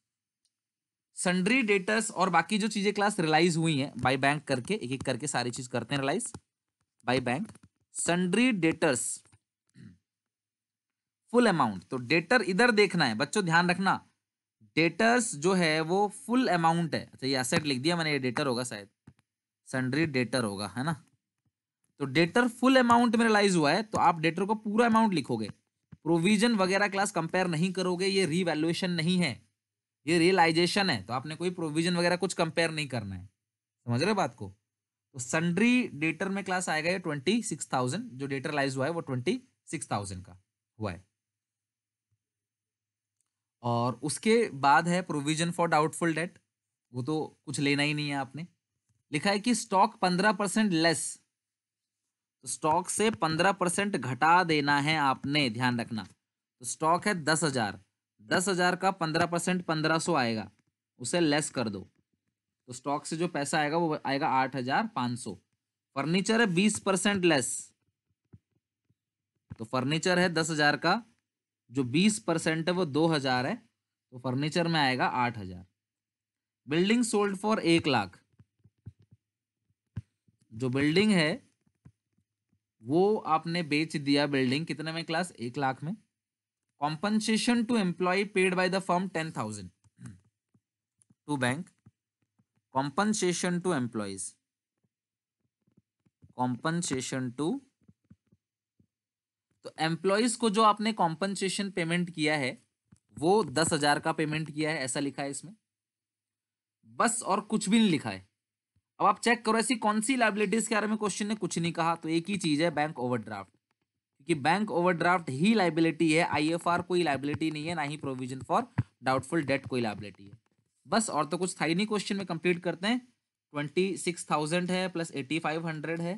sundry debtors और बाकी जो चीजें क्लास रिलाइज हुई हैं बाय बैंक करके एक एक करके सारी चीज करते हैं realise by bank sundry debtors full amount तो डेटर इधर देखना है बच्चों ध्यान रखना डेटर्स जो है वो फुल अमाउंट है अच्छा ये एसेट लिख दिया मैंने ये डेटर होगा शायद सन्ड्री डेटर होगा है ना तो डेटर फुल अमाउंट में रिलाइज हुआ है तो आप डेटर को पूरा अमाउंट लिखोगे प्रोविजन वगैरह क्लास कंपेयर नहीं करोगे ये रिवेल्युएशन नहीं है ये रियलाइजेशन है तो आपने कोई प्रोविजन वगैरह कुछ कंपेयर नहीं करना है समझ रहे बात को तो सन्ड्री डेटर में क्लास आएगा ये ट्वेंटी सिक्स थाउजेंड जो डेटर लाइज हुआ है वो ट्वेंटी सिक्स थाउजेंड का हुआ है और उसके बाद है प्रोविजन फॉर डाउटफुल डेट वो तो कुछ लेना ही नहीं है आपने लिखा है कि स्टॉक पंद्रह परसेंट लेस तो स्टॉक से पंद्रह परसेंट घटा देना है आपने ध्यान रखना तो स्टॉक है दस हजार दस हजार का पंद्रह परसेंट पंद्रह सौ आएगा उसे लेस कर दो तो स्टॉक से जो पैसा आएगा वो आएगा आठ हजार पाँच सौ फर्नीचर है बीस परसेंट लेस तो फर्नीचर है दस हजार का जो बीस परसेंट है वो दो हजार है तो फर्नीचर में आएगा आठ हजार बिल्डिंग सोल्ड फॉर एक लाख जो बिल्डिंग है वो आपने बेच दिया बिल्डिंग कितने में क्लास एक लाख में compensation to employee paid by the firm ten thousand to bank compensation to employees compensation to तो एम्प्लॉयज को जो आपने कॉम्पनसेशन पेमेंट किया है वो दस हजार का पेमेंट किया है ऐसा लिखा है इसमें बस और कुछ भी नहीं लिखा है अब आप चेक करो ऐसी कौन सी लाइबिलिटीज के बारे में क्वेश्चन ने कुछ नहीं कहा तो एक ही चीज है बैंक ओवरड्राफ्ट क्योंकि बैंक ओवरड्राफ्ट ही लाइबिलिटी है आईएफआर कोई लाइबिलिटी नहीं है ना ही प्रोविजन फॉर डाउटफुल डेट कोई लाइबिलिटी है बस और तो कुछ था ही नहीं क्वेश्चन में कंप्लीट करते हैं ट्वेंटी सिक्स थाउजेंड है प्लस एटी फाइव हंड्रेड है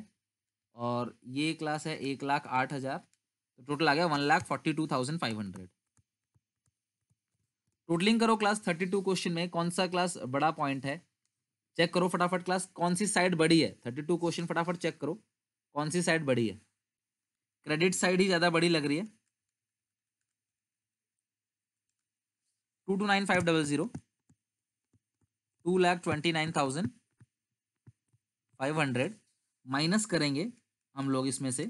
और ये क्लास है एक लाख आठ हज़ार तो टोटल आ गया one lakh forty two thousand five hundred totalling करो क्लास थर्टी टू क्वेश्चन में कौन सा क्लास बड़ा पॉइंट है चेक करो फटाफट क्लास कौन सी साइड बड़ी है थर्टी टू क्वेश्चन फटाफट चेक करो कौन सी साइड बड़ी है क्रेडिट साइड ही ज़्यादा बड़ी लग रही है two two nine five double zero two lakh twenty nine thousand five hundred minus करेंगे हम लोग इसमें से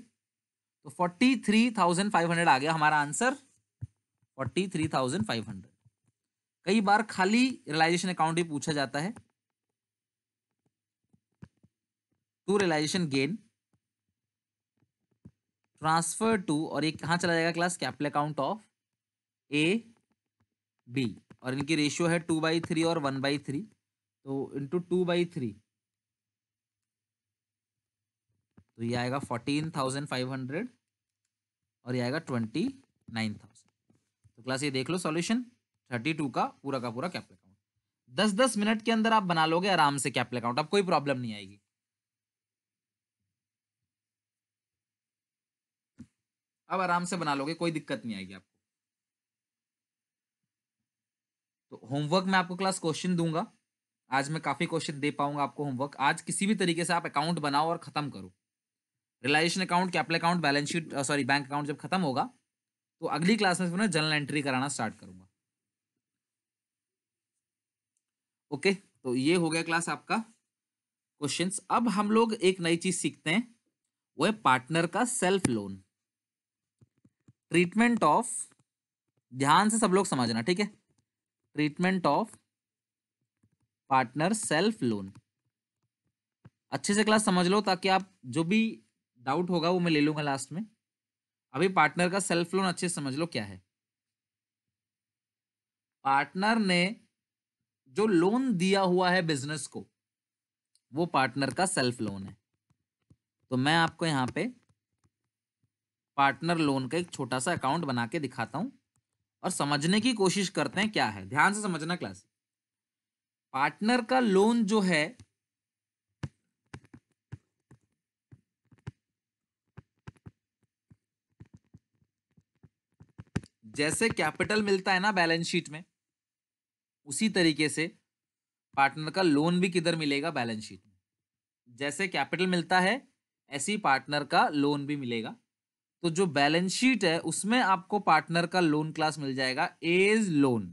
तो forty three thousand five hundred आ गया हमारा answer forty three thousand five hundred कई बार खाली रिलाइजेशन अकाउंट ही पूछा जाता है to realisation gain transfer to और ये कहाँ चला जाएगा class capital account of A B और इनकी रेशियो है टू बाई थ्री और वन बाई थ्री तो इंटू टू बाई थ्री तो ये आएगा फोर्टीन थाउजेंड फाइव हंड्रेड और ये आएगा ट्वेंटी नाइन थाउजेंड तो क्लास ये देख लो सॉल्यूशन थर्टी टू का पूरा का पूरा कैपिटल अकाउंट दस दस मिनट के अंदर आप बना लोगे आराम से कैपिटल अकाउंट अब कोई प्रॉब्लम नहीं आएगी अब आराम से बना लोगे कोई दिक्कत नहीं आएगी आपको तो होमवर्क में आपको क्लास क्वेश्चन दूंगा आज मैं काफ़ी क्वेश्चन दे पाऊंगा आपको होमवर्क आज किसी भी तरीके से आप अकाउंट बनाओ और ख़त्म करो realisation account capital account balance sheet sorry bank account जब खत्म होगा तो अगली क्लास में फिर जनरल एंट्री कराना स्टार्ट करूंगा ओके तो ये हो गया क्लास आपका क्वेश्चंस अब हम लोग एक नई चीज सीखते हैं वो है पार्टनर का सेल्फ लोन ट्रीटमेंट ऑफ ध्यान से सब लोग समझना ठीक है treatment of partner self loan अच्छे से क्लास समझ लो ताकि आप जो भी डाउट होगा वो मैं ले लूंगा लास्ट में अभी पार्टनर का सेल्फ लोन अच्छे से समझ लो क्या है पार्टनर ने जो लोन दिया हुआ है बिजनेस को वो पार्टनर का सेल्फ लोन है तो मैं आपको यहां पे पार्टनर लोन का एक छोटा सा अकाउंट बना के दिखाता हूँ और समझने की कोशिश करते हैं क्या है ध्यान से समझना क्लास पार्टनर का लोन जो है जैसे कैपिटल मिलता है ना बैलेंस शीट में उसी तरीके से पार्टनर का लोन भी किधर मिलेगा बैलेंस शीट में जैसे कैपिटल मिलता है ऐसी पार्टनर का लोन भी मिलेगा तो जो बैलेंस शीट है उसमें आपको पार्टनर का लोन क्लास मिल जाएगा एज लोन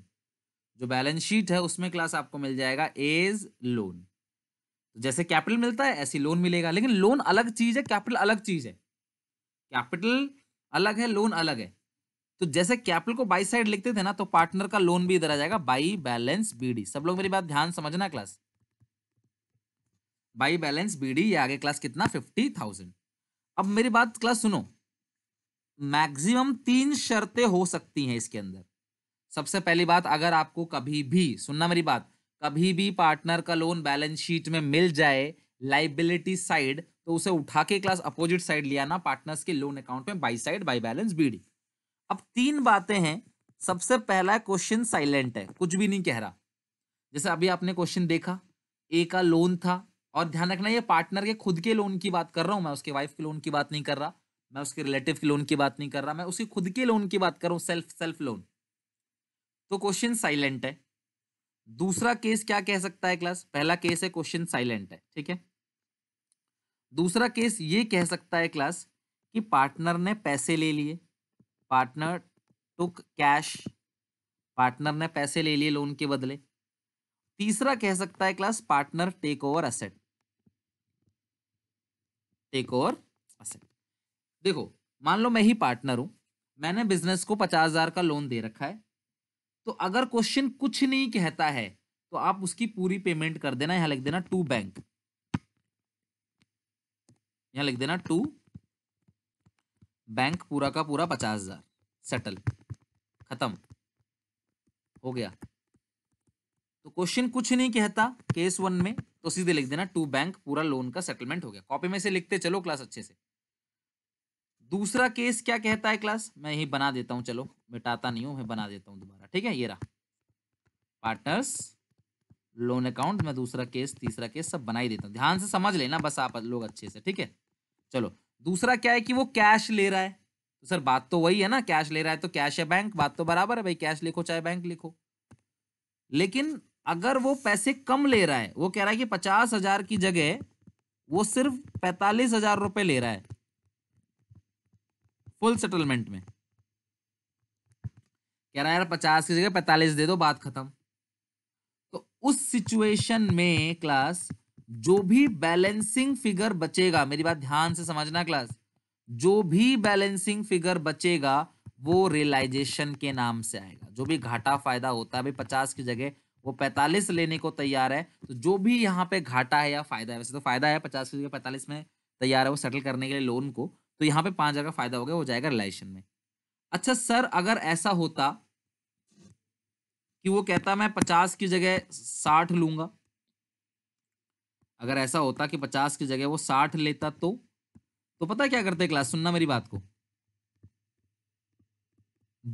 जो बैलेंस शीट है उसमें क्लास आपको मिल जाएगा एज लोन तो जैसे कैपिटल मिलता है ऐसी लोन मिलेगा लेकिन लोन अलग चीज है कैपिटल अलग चीज है कैपिटल अलग है लोन अलग है तो जैसे कैपिटल को बाई साइड लिखते थे ना तो पार्टनर का लोन भी इधर आ जाएगा बाई बैलेंस बीडी सब लोग मेरी बात ध्यान समझना क्लास बाई बैलेंस बीडी ये आगे क्लास कितना फिफ्टी थाउजेंड अब मेरी बात क्लास सुनो मैक्सिमम तीन शर्तें हो सकती हैं इसके अंदर सबसे पहली बात अगर आपको कभी भी सुनना मेरी बात कभी भी पार्टनर का लोन बैलेंस शीट में मिल जाए लाइबिलिटी साइड तो उसे उठा के क्लास अपोजिट साइड ले आना पार्टनर्स के लोन अकाउंट में by side by balance B D अब तीन बातें हैं सबसे पहला क्वेश्चन साइलेंट है कुछ भी नहीं कह रहा जैसे अभी आपने क्वेश्चन देखा ए का लोन था और ध्यान रखना ये पार्टनर के खुद के लोन की बात कर रहा हूँ मैं उसके वाइफ के लोन की बात नहीं कर रहा मैं उसके रिलेटिव के लोन की बात नहीं कर रहा मैं उसी खुद के लोन की बात कर रहा हूँ सेल्फ सेल्फ लोन तो क्वेश्चन साइलेंट है दूसरा केस क्या कह सकता है क्लास पहला केस है क्वेश्चन साइलेंट है ठीक है दूसरा केस ये कह सकता है क्लास कि पार्टनर ने पैसे ले लिए पार्टनर टुक कैश पार्टनर ने पैसे ले लिए लोन के बदले तीसरा कह सकता है class partner take over asset take over asset देखो मान लो मैं ही पार्टनर हूं मैंने बिजनेस को पचास हजार का लोन दे रखा है तो अगर क्वेश्चन कुछ नहीं कहता है तो आप उसकी पूरी पेमेंट कर देना यहां लिख देना टू बैंक यहां लिख देना टू बैंक पूरा का पूरा पचास हजार सेटल खत्म हो गया तो क्वेश्चन कुछ नहीं कहता केस वन में तो सीधे लिख देना टू बैंक पूरा लोन का सेटलमेंट हो गया कॉपी में से लिखते चलो क्लास अच्छे से दूसरा केस क्या कहता है क्लास मैं यही बना देता हूँ चलो मिटाता नहीं हूँ मैं बना देता हूँ दोबारा ठीक है ये रहा पार्टनर्स लोन अकाउंट मैं दूसरा केस तीसरा केस सब बना ही देता हूँ ध्यान से समझ लेना बस आप लोग अच्छे से ठीक है चलो दूसरा क्या है कि वो कैश ले रहा है तो सर बात तो वही है ना कैश ले रहा है तो कैश है बैंक बात तो बराबर है भाई कैश लिखो चाहे बैंक लिखो लेकिन अगर वो पैसे कम ले रहा है वो कह रहा है कि पचास हजार की जगह वो सिर्फ पैंतालीस हजार रुपये ले रहा है फुल सेटलमेंट में कह रहा यार पचास की जगह पैंतालीस दे दो बात खत्म तो उस सिचुएशन में क्लास जो भी बैलेंसिंग फिगर बचेगा मेरी बात ध्यान से समझना क्लास जो भी बैलेंसिंग फिगर बचेगा वो रियलाइजेशन के नाम से आएगा जो भी घाटा फायदा होता है भाई पचास की जगह वो पैंतालीस लेने को तैयार है तो जो भी यहाँ पे घाटा है या फायदा है वैसे तो फायदा है पचास की जगह पैंतालीस में तैयार है वो सेटल करने के लिए लोन को तो यहाँ पे पांच हज़ार का फायदा हो गया वो जाएगा रिलाइशन में अच्छा सर अगर ऐसा होता कि वो कहता मैं पचास की जगह साठ लूंगा अगर ऐसा होता कि पचास की जगह वो साठ लेता तो तो पता क्या करते क्लास सुनना मेरी बात को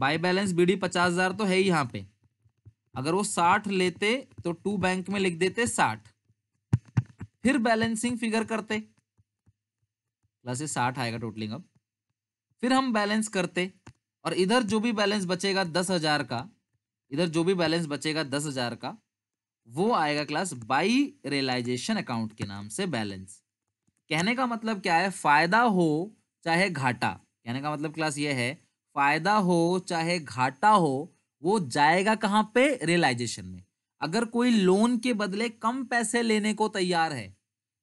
बाय बैलेंस बीडी पचास हज़ार तो है ही यहां पे अगर वो साठ लेते तो टू बैंक में लिख देते साठ फिर बैलेंसिंग फिगर करते प्लस साठ आएगा टोटलिंग अब फिर हम बैलेंस करते और इधर जो भी बैलेंस बचेगा दस हजार का इधर जो भी बैलेंस बचेगा दस हजार का वो आएगा क्लास बाई रियलाइजेशन अकाउंट के नाम से बैलेंस कहने का मतलब क्या है फायदा हो चाहे घाटा कहने का मतलब क्लास ये है फायदा हो चाहे घाटा हो वो जाएगा कहाँ पे रियलाइजेशन में अगर कोई लोन के बदले कम पैसे लेने को तैयार है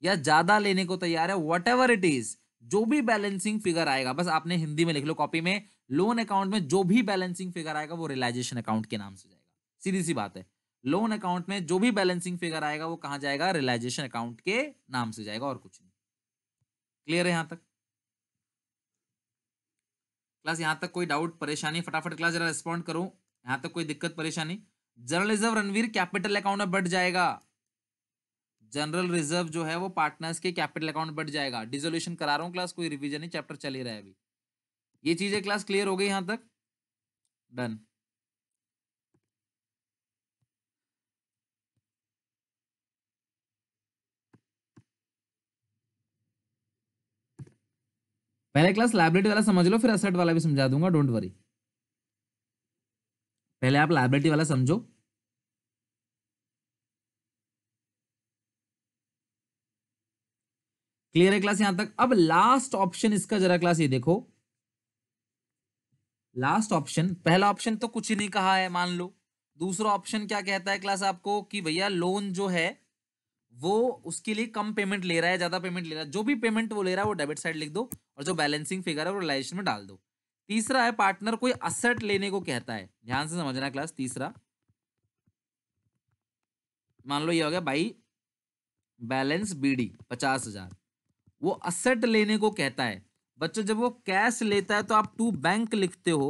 या ज्यादा लेने को तैयार है वट एवर इट इज जो भी बैलेंसिंग फिगर आएगा बस आपने हिंदी में लिख लो कॉपी में लोन अकाउंट में जो भी बैलेंसिंग फिगर आएगा वो रिलाइजेशन अकाउंट के नाम से जाएगा सीधी सी बात है लोन अकाउंट में जो भी बैलेंसिंग फिगर आएगा वो कहाँ जाएगा रिलाइजेशन अकाउंट के नाम से जाएगा और कुछ नहीं क्लियर है यहां तक क्लास यहां तक कोई डाउट परेशानी फटाफट क्लास जरा रिस्पॉन्ड करो यहां तक कोई दिक्कत परेशानी जर्नलिज्म रणवीर कैपिटल अकाउंट में बढ़ जाएगा जनरल रिजर्व जो है वो पार्टनर्स के कैपिटल अकाउंट बढ़ जाएगा डिजोल्यूशन करा रहा हूँ क्लास कोई रिविजन नहीं चैप्टर चल ही रहा है अभी ये चीजें क्लास क्लियर हो गई यहाँ तक डन पहले क्लास लाइब्रेटी वाला समझ लो फिर असेट वाला भी समझा दूंगा डोंट वरी पहले आप लाइब्रेटी वाला समझो क्लियर है क्लास यहां तक अब लास्ट ऑप्शन इसका जरा क्लास ये देखो लास्ट ऑप्शन पहला ऑप्शन तो कुछ ही नहीं कहा है मान लो दूसरा ऑप्शन क्या कहता है क्लास आपको कि भैया लोन जो है वो उसके लिए कम पेमेंट ले रहा है ज्यादा पेमेंट ले रहा है जो भी पेमेंट वो ले रहा है वो डेबिट साइड लिख दो और जो बैलेंसिंग फिगर है वो रिलाइजेशन में डाल दो तीसरा है पार्टनर कोई असेट लेने को कहता है ध्यान से समझना क्लास तीसरा मान लो ये हो गया भाई बैलेंस बीडी पचास हजार वो असेट लेने को कहता है बच्चों जब वो कैश लेता है तो आप टू बैंक लिखते हो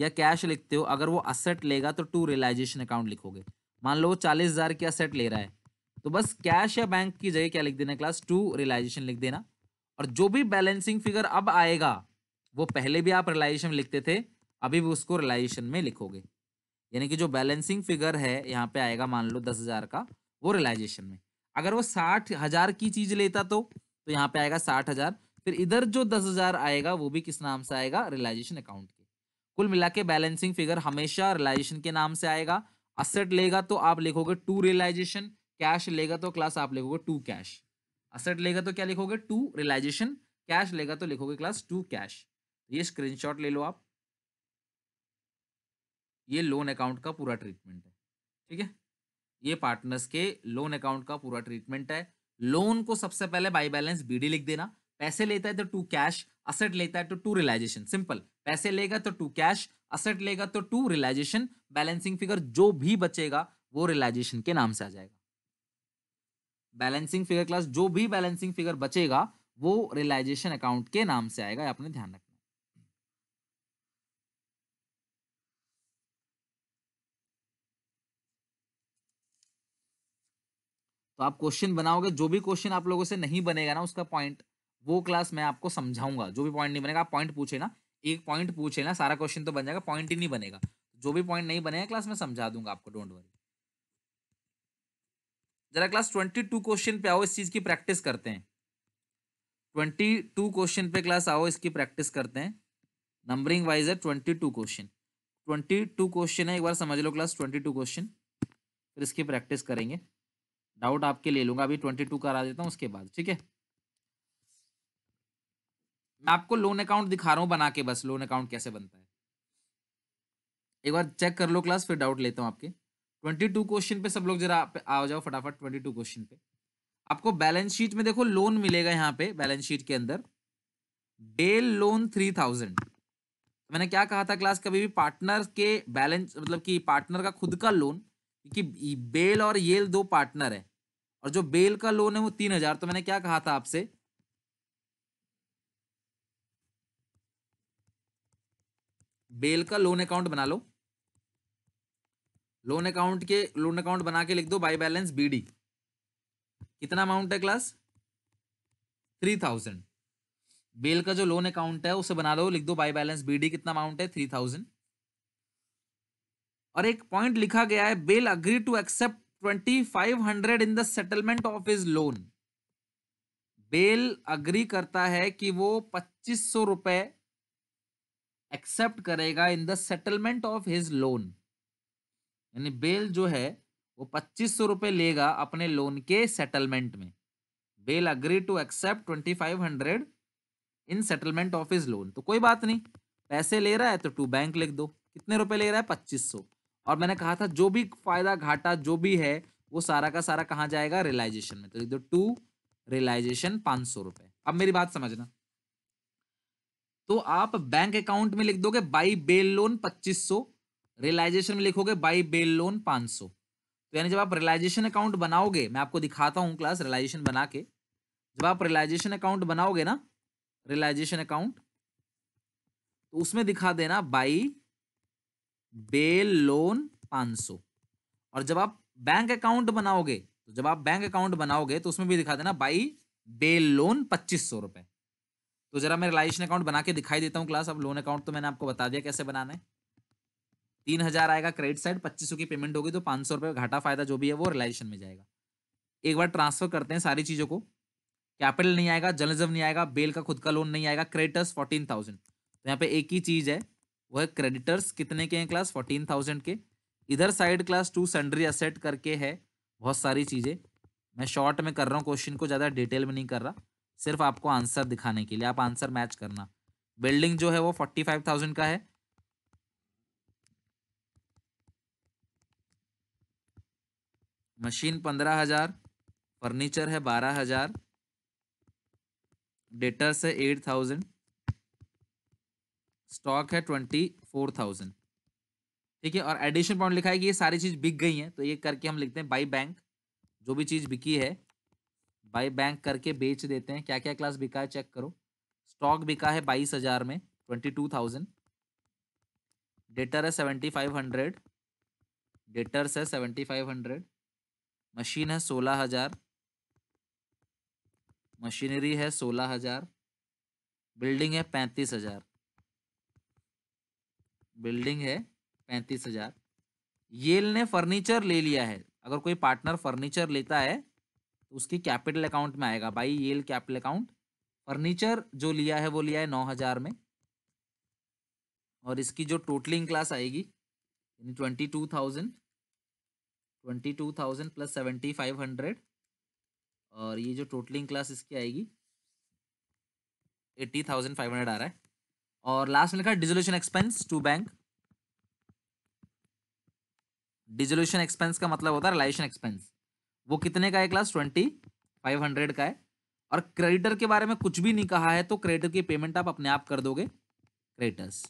या कैश लिखते हो अगर वो असेट लेगा तो टू रियलाइजेशन अकाउंट लिखोगे मान लो वो चालीस हज़ार की असेट ले रहा है तो बस कैश या बैंक की जगह क्या लिख देना क्लास टू रियलाइजेशन लिख देना और जो भी बैलेंसिंग फिगर अब आएगा वो पहले भी आप रियलाइजेशन लिखते थे अभी भी उसको रियलाइजेशन में लिखोगे यानी कि जो बैलेंसिंग फिगर है यहाँ पे आएगा मान लो दस हज़ार का वो रियलाइजेशन में अगर वो साठ हज़ार की चीज़ लेता तो तो यहाँ पे आएगा साठ हजार फिर इधर जो दस हजार आएगा वो भी किस नाम से आएगा रिलाइजेशन अकाउंट के कुल मिला के बैलेंसिंग फिगर हमेशा रिलाइजेशन के नाम से आएगा असेट लेगा तो आप लिखोगे टू रियलाइजेशन कैश लेगा तो क्लास आप लिखोगे टू कैश असेट लेगा तो क्या लिखोगे टू रियलाइजेशन कैश लेगा तो लिखोगे क्लास टू कैश ये स्क्रीन ले लो आप ये लोन अकाउंट का पूरा ट्रीटमेंट है ठीक है ये पार्टनर्स के लोन अकाउंट का पूरा ट्रीटमेंट है लोन को सबसे पहले बाई बैलेंस बीडी लिख देना पैसे लेता है तो टू कैश असेट लेता है तो टू रिलाइजेशन सिंपल पैसे लेगा तो टू कैश असेट लेगा तो टू रिलाइजेशन बैलेंसिंग फिगर जो भी बचेगा वो रिलाइजेशन के नाम से आ जाएगा बैलेंसिंग फिगर क्लास जो भी बैलेंसिंग फिगर बचेगा वो रिलाइजेशन अकाउंट के नाम से आएगा आपने ध्यान रखना तो आप क्वेश्चन बनाओगे जो भी क्वेश्चन आप लोगों से नहीं बनेगा ना उसका पॉइंट वो क्लास मैं आपको समझाऊंगा जो भी पॉइंट नहीं बनेगा आप पॉइंट पूछे ना एक पॉइंट पूछे ना सारा क्वेश्चन तो बन जाएगा पॉइंट ही नहीं बनेगा जो भी पॉइंट नहीं बनेगा क्लास में समझा दूंगा आपको डोंट वरी जरा क्लास ट्वेंटी टू क्वेश्चन पे आओ इस चीज़ की प्रैक्टिस करते हैं ट्वेंटी टू क्वेश्चन पे क्लास आओ इसकी प्रैक्टिस करते हैं नंबरिंग वाइज है twenty two question twenty two question है एक बार समझ लो क्लास ट्वेंटी टू क्वेश्चन फिर इसकी प्रैक्टिस करेंगे डाउट आपके ले लूंगा अभी ट्वेंटी टू करा देता हूँ उसके बाद ठीक है मैं आपको लोन अकाउंट दिखा रहा हूँ बना के बस लोन अकाउंट कैसे बनता है एक बार चेक कर लो क्लास फिर डाउट लेता हूँ आपके ट्वेंटी टू क्वेश्चन पे सब लोग जरा आ जाओ फटाफट ट्वेंटी टू क्वेश्चन पे आपको बैलेंस शीट में देखो लोन मिलेगा यहाँ पे बैलेंस शीट के अंदर डेल लोन थ्री थाउजेंड मैंने क्या कहा था क्लास कभी भी पार्टनर के बैलेंस मतलब कि पार्टनर का खुद का लोन क्योंकि बेल और येल दो पार्टनर है और जो बेल का लोन है वो तीन हजार तो मैंने क्या कहा था आपसे बेल का लोन अकाउंट बना लो लोन अकाउंट के लोन अकाउंट बना के लिख दो बाई बैलेंस बीडी कितना अमाउंट है क्लास थ्री थाउजेंड बेल का जो लोन अकाउंट है उसे बना लो लिख दो बाई बैलेंस बीडी कितना अमाउंट है थ्री थाउजेंड और एक पॉइंट लिखा गया है Bell agree to accept 2500 in the settlement of is loan Bell agree करता है कि वो पच्चीस सौ रुपए एक्सेप्ट करेगा in the settlement of his loan यानी बेल जो है वो पच्चीस सौ रुपए लेगा अपने लोन के सेटलमेंट में Bell agree to accept twenty five hundred in settlement of his loan तो कोई बात नहीं पैसे ले रहा है तो टू बैंक लिख दो कितने रुपए ले रहा है पच्चीस सौ और मैंने कहा था जो भी फायदा घाटा जो भी है वो सारा का सारा कहाँ जाएगा रियलाइजेशन में तो लिख दो टू रियलाइजेशन पांच सौ रुपए अब मेरी बात समझना तो आप बैंक अकाउंट में लिख दोगे बाई बेल लोन पच्चीस सौ रियलाइजेशन में लिखोगे बाई बेल लोन पांच सौ तो यानी जब आप रियलाइजेशन अकाउंट बनाओगे मैं आपको दिखाता हूँ क्लास रियलाइजेशन बना के जब आप रियलाइजेशन अकाउंट बनाओगे ना रियलाइजेशन अकाउंट तो उसमें दिखा देना बाई बेल लोन पाँच सौ और जब आप बैंक अकाउंट बनाओगे तो जब आप बैंक अकाउंट बनाओगे तो उसमें भी दिखा देना बाई बेल लोन पच्चीस सौ रुपए तो जरा मैं रिलाइजेशन अकाउंट बना के दिखाई देता हूँ क्लास अब लोन अकाउंट तो मैंने आपको बता दिया कैसे बनाना है तीन हज़ार आएगा क्रेडिट साइड पच्चीस सौ की पेमेंट होगी तो पांच सौ रुपये घाटा फायदा जो भी है वो रिलाइजेशन में जाएगा एक बार ट्रांसफर करते हैं सारी चीज़ों को कैपिटल नहीं आएगा जर्नलिज्म नहीं आएगा बेल का खुद का लोन नहीं आएगा क्रेडिटर्स फोर्टीन थाउजेंड तो यहाँ पे एक ही चीज़ है वह क्रेडिटर्स कितने के हैं क्लास फोर्टीन थाउजेंड के इधर side class to sundry asset करके है बहुत सारी चीज़ें मैं शॉर्ट में कर रहा हूँ क्वेश्चन को ज़्यादा डिटेल में नहीं कर रहा सिर्फ आपको आंसर दिखाने के लिए आप आंसर मैच करना बिल्डिंग जो है वो फोर्टी फाइव थाउजेंड का है मशीन पंद्रह हजार फर्नीचर है बारह हजार डेटर्स है एट थाउजेंड स्टॉक है ट्वेंटी फोर थाउजेंड ठीक है और एडिशन पॉइंट लिखा है कि ये सारी चीज़ बिक गई है तो ये करके हम लिखते हैं बाई बैंक जो भी चीज़ बिकी है बाई बैंक करके बेच देते हैं क्या क्या क्लास बिका है चेक करो स्टॉक बिका है बाईस हज़ार में ट्वेंटी टू थाउजेंड डेटर है सेवेंटी फाइव हंड्रेड डेटर्स है सेवेंटी फाइव हंड्रेड मशीन है सोलह हज़ार मशीनरी है सोलह हज़ार बिल्डिंग है पैंतीस हज़ार बिल्डिंग है पैंतीस हजार येल ने फर्नीचर ले लिया है अगर कोई पार्टनर फर्नीचर लेता है तो उसकी कैपिटल अकाउंट में आएगा भाई येल कैपिटल अकाउंट फर्नीचर जो लिया है वो लिया है नौ हज़ार में और इसकी जो टोटलिंग क्लास आएगी यानी twenty two thousand twenty two thousand plus seventy five hundred और ये जो टोटलिंग क्लास इसकी आएगी एट्टी थाउजेंड फाइव हंड्रेड आ रहा है और लास्ट में लिखा dissolution expense to bank dissolution expense का मतलब होता है रिलाइशन एक्सपेंस वो कितने का है क्लास ट्वेंटी फाइव हंड्रेड का है और क्रेडिटर के बारे में कुछ भी नहीं कहा है तो क्रेडिटर की पेमेंट आप अपने आप कर दोगे क्रेडिटर्स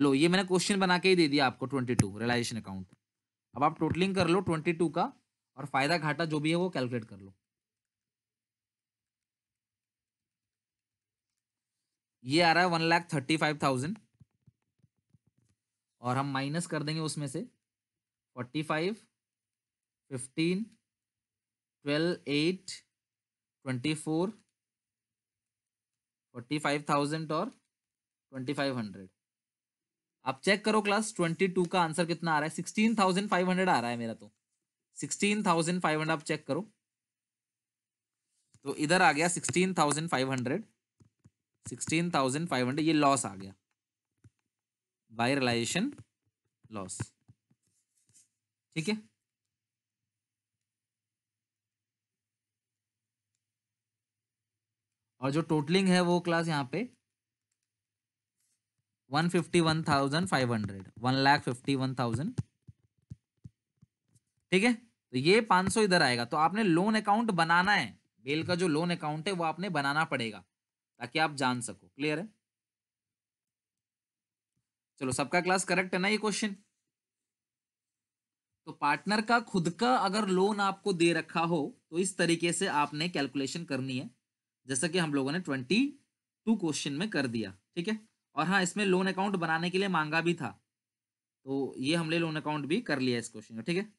लो ये मैंने क्वेश्चन बना के ही दे दिया आपको ट्वेंटी टू रिलाइजेशन अकाउंट अब आप टोटलिंग कर लो ट्वेंटी टू का और फायदा घाटा जो भी है वो कैलकुलेट कर लो ये आ रहा है one lakh thirty five thousand और हम माइनस कर देंगे उसमें से forty five fifteen twelve eight twenty four forty five thousand और ट्वेंटी फाइव हंड्रेड आप चेक करो क्लास ट्वेंटी टू का आंसर कितना आ रहा है सिक्सटीन थाउजेंड फाइव हंड्रेड आ रहा है मेरा तो सिक्सटीन थाउजेंड फाइव हंड्रेड आप चेक करो तो इधर आ गया sixteen thousand five hundred sixteen thousand five hundred ये लॉस आ गया बाय रिलाइजेशन लॉस ठीक है और जो टोटलिंग है वो क्लास यहाँ पे one fifty one thousand five hundred one lakh fifty one thousand ठीक है तो ये पांच सौ इधर आएगा तो आपने लोन अकाउंट बनाना है बेल का जो लोन अकाउंट है वो आपने बनाना पड़ेगा ताकि आप जान सको क्लियर है चलो सबका क्लास करेक्ट है ना ये क्वेश्चन तो पार्टनर का खुद का अगर लोन आपको दे रखा हो तो इस तरीके से आपने कैलकुलेशन करनी है जैसा कि हम लोगों ने ट्वेंटी टू क्वेश्चन में कर दिया ठीक है और हाँ इसमें लोन अकाउंट बनाने के लिए मांगा भी था तो ये हमने लोन अकाउंट भी कर लिया इस क्वेश्चन का ठीक है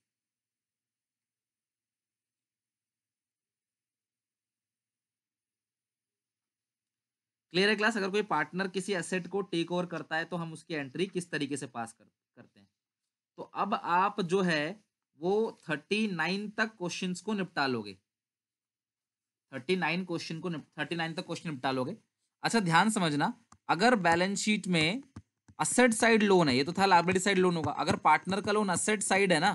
क्लियर है क्लास अगर कोई पार्टनर किसी एसेट को टेक ओवर करता है तो हम उसकी एंट्री किस तरीके से पास कर, करते हैं तो अब आप जो है वो थर्टी नाइन तक क्वेश्चन को निपटा लोगे थर्टी नाइन क्वेश्चन को थर्टी नाइन तक क्वेश्चन निपटा लोगे अच्छा ध्यान समझना अगर बैलेंस शीट में असेट साइड लोन है ये तो था लाइब्रेरी साइड लोन होगा अगर पार्टनर का लोन असेट साइड है ना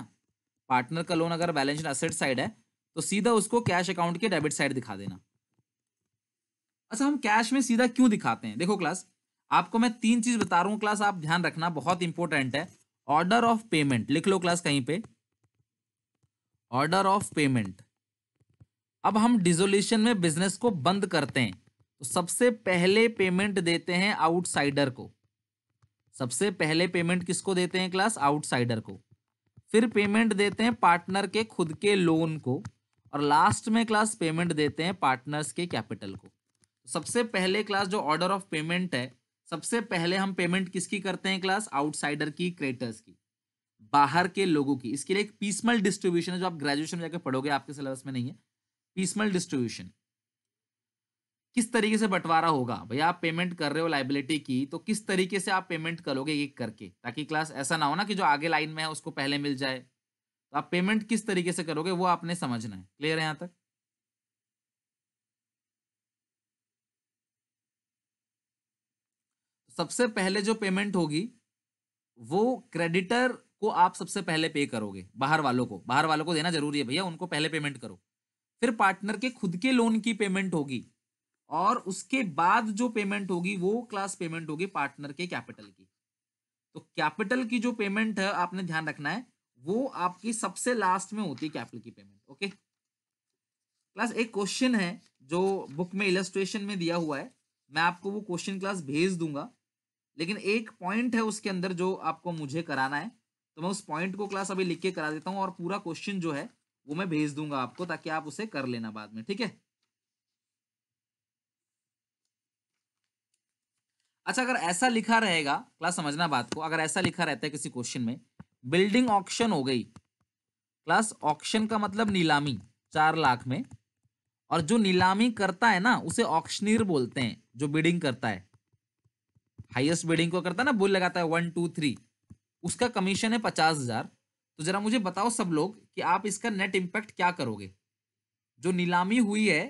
पार्टनर का लोन अगर बैलेंस शीट असेट साइड है तो सीधा उसको कैश अकाउंट के डेबिट साइड दिखा देना अच्छा हम कैश में सीधा क्यों दिखाते हैं देखो क्लास आपको मैं तीन चीज बता रहा हूँ क्लास आप ध्यान रखना बहुत इंपॉर्टेंट है ऑर्डर ऑफ पेमेंट लिख लो क्लास कहीं पे ऑर्डर ऑफ पेमेंट अब हम डिजोल्यूशन में बिजनेस को बंद करते हैं तो सबसे पहले पेमेंट देते हैं आउटसाइडर को सबसे पहले पेमेंट किसको देते हैं क्लास आउटसाइडर को फिर पेमेंट देते हैं पार्टनर के खुद के लोन को और लास्ट में क्लास पेमेंट देते हैं पार्टनर्स के कैपिटल को सबसे पहले क्लास जो ऑर्डर ऑफ पेमेंट है सबसे पहले हम पेमेंट किसकी करते हैं क्लास आउटसाइडर की क्रेटर्स की बाहर के लोगों की इसके लिए एक पीसमल डिस्ट्रीब्यूशन है जो आप ग्रेजुएशन में जाकर पढ़ोगे आपके सिलेबस में नहीं है पीसमल डिस्ट्रीब्यूशन किस तरीके से बंटवारा होगा भैया आप पेमेंट कर रहे हो लाइबिलिटी की तो किस तरीके से आप पेमेंट करोगे एक करके ताकि क्लास ऐसा ना हो ना कि जो आगे लाइन में है उसको पहले मिल जाए तो आप पेमेंट किस तरीके से करोगे वो आपने समझना है क्लियर है यहाँ तक सबसे पहले जो पेमेंट होगी वो क्रेडिटर को आप सबसे पहले पे करोगे बाहर वालों को बाहर वालों को देना जरूरी है भैया उनको पहले पेमेंट करो फिर पार्टनर के खुद के लोन की पेमेंट होगी और उसके बाद जो पेमेंट होगी वो क्लास पेमेंट होगी पार्टनर के कैपिटल की तो कैपिटल की जो पेमेंट है आपने ध्यान रखना है वो आपकी सबसे लास्ट में होती है कैपिटल की पेमेंट ओके क्लास एक क्वेश्चन है जो बुक में इलेस्ट्रेशन में दिया हुआ है मैं आपको वो क्वेश्चन क्लास भेज दूंगा लेकिन एक पॉइंट है उसके अंदर जो आपको मुझे कराना है तो मैं उस पॉइंट को क्लास अभी लिख के करा देता हूँ और पूरा क्वेश्चन जो है वो मैं भेज दूंगा आपको ताकि आप उसे कर लेना बाद में ठीक है अच्छा अगर ऐसा लिखा रहेगा क्लास समझना बात को अगर ऐसा लिखा रहता है किसी क्वेश्चन में बिल्डिंग ऑक्शन हो गई क्लास ऑक्शन का मतलब नीलामी चार लाख में और जो नीलामी करता है ना उसे ऑक्शनीर बोलते हैं जो बिडिंग करता है हाईएस्ट बिडिंग को करता है ना बुल लगाता है वन टू थ्री उसका कमीशन है पचास हजार तो जरा मुझे बताओ सब लोग कि आप इसका नेट इम्पैक्ट क्या करोगे जो नीलामी हुई है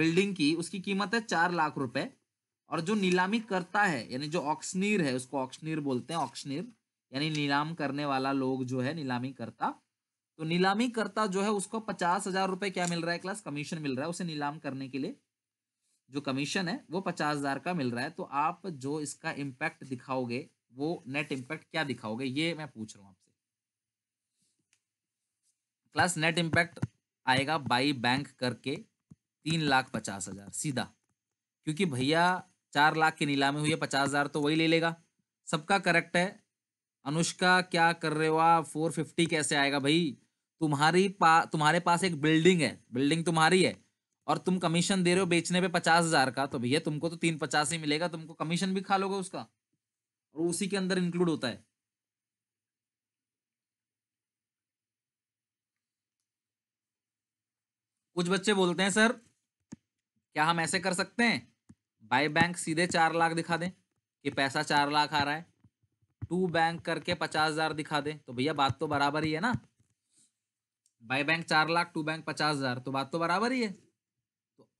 बिल्डिंग की उसकी कीमत है चार लाख रुपए और जो नीलामी करता है यानी जो ऑक्सनीर है उसको ऑक्सनीर बोलते हैं ऑक्सनीर यानी नीलाम करने वाला लोग जो है नीलामी करता तो नीलामी करता जो है उसको पचास हजार रुपए क्या मिल रहा है क्लास कमीशन मिल रहा है उसे नीलाम करने के लिए जो कमीशन है वो पचास हज़ार का मिल रहा है तो आप जो इसका इम्पैक्ट दिखाओगे वो नेट इम्पैक्ट क्या दिखाओगे ये मैं पूछ रहा हूँ आपसे प्लस नेट इम्पैक्ट आएगा बाई बैंक करके तीन लाख पचास हज़ार सीधा क्योंकि भैया चार लाख की नीलामी हुई है पचास हज़ार तो वही ले लेगा सबका करेक्ट है अनुष्का क्या कर रहे हो आप फोर फिफ्टी कैसे आएगा भाई तुम्हारी पा तुम्हारे पास एक बिल्डिंग है बिल्डिंग तुम्हारी है और तुम कमीशन दे रहे हो बेचने पे पचास हजार का तो भैया तुमको तो तीन पचास ही मिलेगा तुमको कमीशन भी खा लोगे उसका और उसी के अंदर इंक्लूड होता है कुछ बच्चे बोलते हैं सर क्या हम ऐसे कर सकते हैं बाय बैंक सीधे चार लाख दिखा दें कि पैसा चार लाख आ रहा है टू बैंक करके पचास हजार दिखा दें तो भैया बात तो बराबर ही है ना बाय बैंक चार लाख टू बैंक पचास हजार तो बात तो बराबर ही है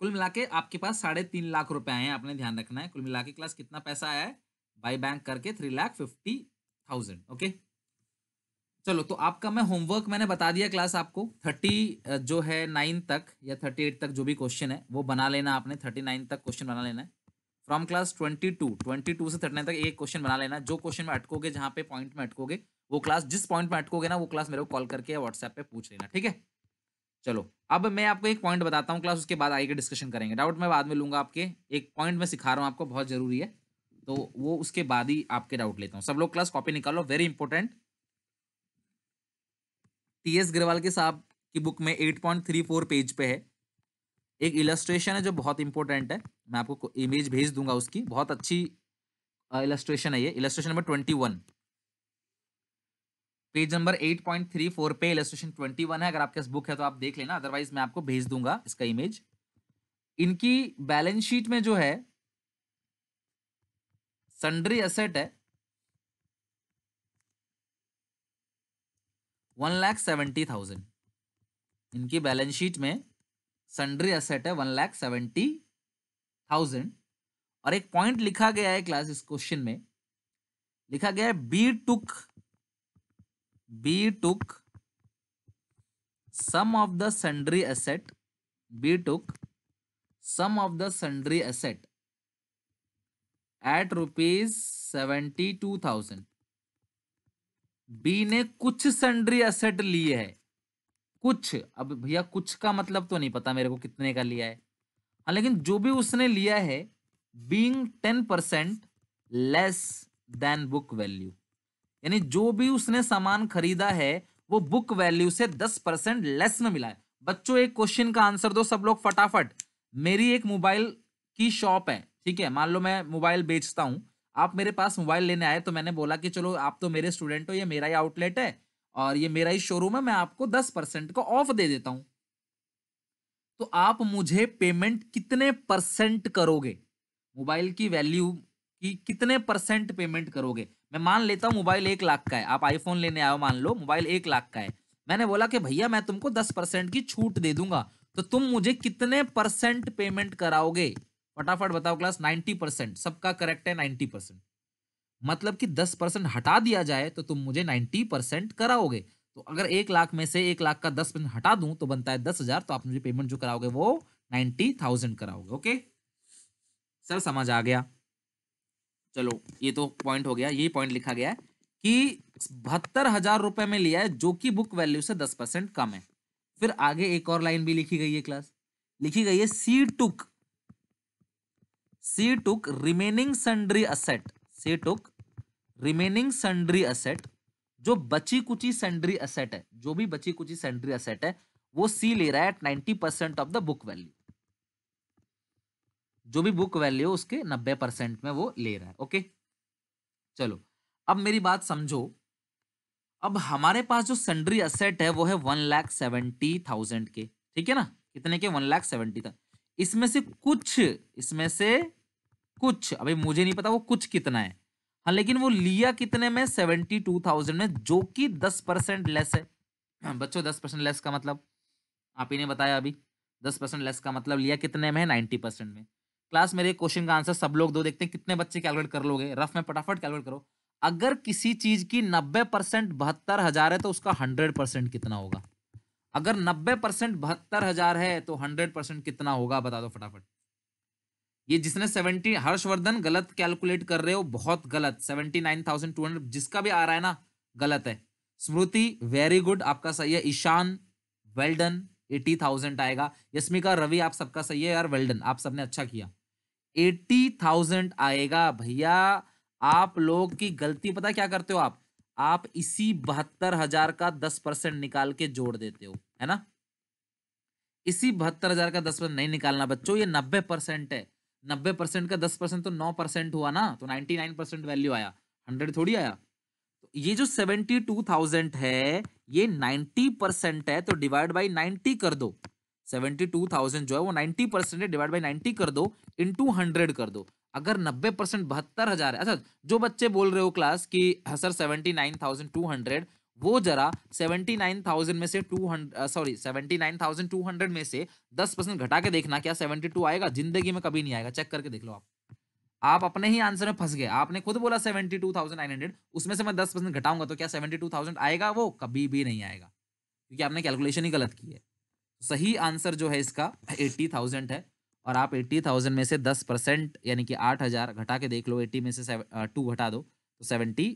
कुल मिला के आपके पास साढ़े तीन लाख रुपए आए हैं आपने ध्यान रखना है कुल मिला के क्लास कितना पैसा आया है बाई बैंक करके three lakh fifty thousand okay चलो तो आपका मैं होमवर्क मैंने बता दिया क्लास आपको थर्टी जो है नाइन तक या थर्टी एट तक जो भी क्वेश्चन है वो बना लेना आपने थर्टी नाइन तक क्वेश्चन बना लेना है from class twenty two twenty two से थर्टी नाइन तक एक क्वेश्चन बना लेना जो क्वेश्चन में अटकोगे जहाँ पे पॉइंट में अटकोगे वो क्लास जिस पॉइंट में अटकोगे ना वो क्लास मेरे को कॉल करके व्हाट्सएप पे पूछ लेना ठीक है चलो अब मैं आपको एक पॉइंट बताता हूँ क्लास उसके बाद आगे डिस्कशन करेंगे डाउट मैं बाद में लूंगा आपके एक पॉइंट मैं सिखा रहा हूँ आपको बहुत ज़रूरी है तो वो उसके बाद ही आपके डाउट लेता हूँ सब लोग क्लास कॉपी निकालो very important T S Grewal के साहब की बुक में eight point three four page पे है एक इलस्ट्रेशन है जो बहुत इंपॉर्टेंट है मैं आपको इमेज भेज दूंगा उसकी बहुत अच्छी इलस्ट्रेशन है ये illustration number twenty one page number 8.34 पे इलेस्ट्रेशन 21 है अगर आपके पास बुक है तो आप देख लेना अदरवाइज मैं आपको भेज दूंगा इसका इमेज इनकी बैलेंस शीट में जो है सन्ड्री असेट है वन लाख सेवेंटी थाउजेंड इनकी बैलेंस शीट में सन्ड्री असेट है वन लाख सेवेंटी थाउजेंड और एक पॉइंट लिखा गया है क्लास इस क्वेश्चन में लिखा गया है B took B took some of the sundry asset. B took some of the sundry asset at rupees seventy two thousand B ने कुछ सन्ड्री असेट लिए है कुछ अब भैया कुछ का मतलब तो नहीं पता मेरे को कितने का लिया है हाँ लेकिन जो भी उसने लिया है being ten percent less than book value यानी जो भी उसने सामान खरीदा है वो बुक वैल्यू से दस परसेंट लेस में मिला है बच्चों एक क्वेश्चन का आंसर दो सब लोग फटाफट मेरी एक मोबाइल की शॉप है ठीक है मान लो मैं मोबाइल बेचता हूँ आप मेरे पास मोबाइल लेने आए तो मैंने बोला कि चलो आप तो मेरे स्टूडेंट हो ये मेरा ही आउटलेट है और ये मेरा ही शोरूम है मैं आपको दस परसेंट का ऑफ दे देता हूँ तो आप मुझे पेमेंट कितने परसेंट करोगे मोबाइल की वैल्यू की कितने परसेंट पेमेंट करोगे मैं मान लेता हूँ मोबाइल एक लाख का है आप आईफोन लेने आओ मान लो मोबाइल एक लाख का है मैंने बोला कि भैया मैं तुमको दस परसेंट की छूट दे दूंगा तो तुम मुझे कितने परसेंट पेमेंट कराओगे फटाफट बताओ क्लास नाइन्टी परसेंट सबका करेक्ट है नाइन्टी परसेंट मतलब कि दस परसेंट हटा दिया जाए तो तुम मुझे नाइन्टी परसेंट कराओगे तो अगर एक लाख में से एक लाख का दस परसेंट हटा दूं तो बनता है दस हजार तो आप मुझे पेमेंट जो कराओगे वो नाइन्टी थाउजेंड कराओगे ओके सर समझ आ गया चलो ये तो पॉइंट हो गया ये पॉइंट लिखा गया है कि बहत्तर हजार रुपए में लिया है जो कि बुक वैल्यू से दस परसेंट कम है फिर आगे एक और लाइन भी लिखी गई है क्लास लिखी गई है C took C took remaining sundry asset C took remaining sundry asset जो बची कुची सन्ड्री असेट है जो भी बची कुची सन्ड्री असेट है वो सी ले रहा है at ninety percent of the book value जो भी बुक वैल्यू है उसके नब्बे परसेंट में वो ले रहा है ओके चलो अब मेरी बात समझो अब हमारे पास जो सेंडरी असेट है वो है वन लाख सेवेंटी थाउजेंड के ठीक है ना कितने के वन लाख सेवेंटी था इसमें से कुछ इसमें से कुछ अभी मुझे नहीं पता वो कुछ कितना है हाँ लेकिन वो लिया कितने में सेवेंटी टू थाउजेंड में जो कि दस परसेंट लेस है हाँ, बच्चों दस परसेंट लेस का मतलब आप ही ने बताया अभी दस परसेंट लेस का मतलब लिया कितने में है नाइन्टी परसेंट में क्लास मेरे क्वेश्चन का आंसर सब लोग दो देखते हैं कितने बच्चे कैलकुलेट कर लोगे रफ में फटाफट कैलकुलेट करो अगर किसी चीज की नब्बे परसेंट बहत्तर हजार है तो उसका हंड्रेड परसेंट कितना होगा अगर नब्बे परसेंट बहत्तर हजार है तो हंड्रेड परसेंट कितना होगा बता दो फटाफट ये जिसने सेवेंटी हर्षवर्धन गलत कैलकुलेट कर रहे हो बहुत गलत seventy nine thousand two hundred जिसका भी आ रहा है ना गलत है स्मृति वेरी गुड आपका सही है ईशान वेल्डन एटी थाउजेंड आएगा यशमिका रवि आप सबका सही है यार वेल्डन आप सबने अच्छा किया एट्टी थाउजेंड आएगा भैया आप लोग की गलती पता क्या करते हो आप आप इसी बहत्तर हजार का दस परसेंट निकाल के जोड़ देते हो है ना इसी बहत्तर हजार का दस परसेंट नहीं निकालना बच्चों ये नब्बे परसेंट है नब्बे परसेंट का दस परसेंट तो नौ परसेंट हुआ ना तो नाइनटी नाइन परसेंट वैल्यू आया हंड्रेड थोड़ी आया तो ये जो सेवेंटी टू थाउजेंड है ये 90 परसेंट है तो डिवाइड बाई 90 कर दो 72,000 जो है वो 90 परसेंट है डिवाइड बाई नाइन्टी कर दो इंटू हंड्रेड कर दो अगर 90 परसेंट बहत्तर हजार है अच्छा जो बच्चे बोल रहे हो क्लास कि सर 79,200 वो जरा 79,000 में से 200 सॉरी 79,200 में से 10 परसेंट घटा के देखना क्या 72 आएगा जिंदगी में कभी नहीं आएगा चेक करके देख लो आप आप अपने ही आंसर में फंस गए आपने खुद बोला seventy two thousand nine hundred उसमें से मैं दस परसेंट घटाऊंगा तो क्या सेवेंटी टू थाउजेंड आएगा वो कभी भी नहीं आएगा क्योंकि आपने कैलकुलेशन ही गलत की है तो सही आंसर जो है इसका एट्टी थाउजेंड है और आप एट्टी थाउजेंड में से दस परसेंट यानी कि आठ हज़ार घटा के देख लो एट्टी में से टू घटा दो तो सेवेंटी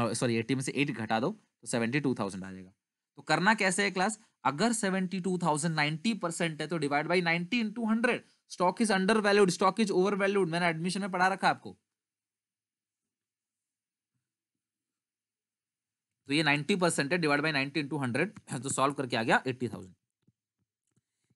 सॉरी एट्टी में से एट घटा दो तो सेवेंटी टू थाउजेंड आ जाएगा तो करना कैसे है क्लास अगर seventy two thousand ninety percent है तो divide by ninety into hundred stock is under valued stock is over valued मैंने एडमिशन में पढ़ा रखा आपको तो ये 90 परसेंट है divide by ninety into hundred तो सॉल्व करके आ गया 80,000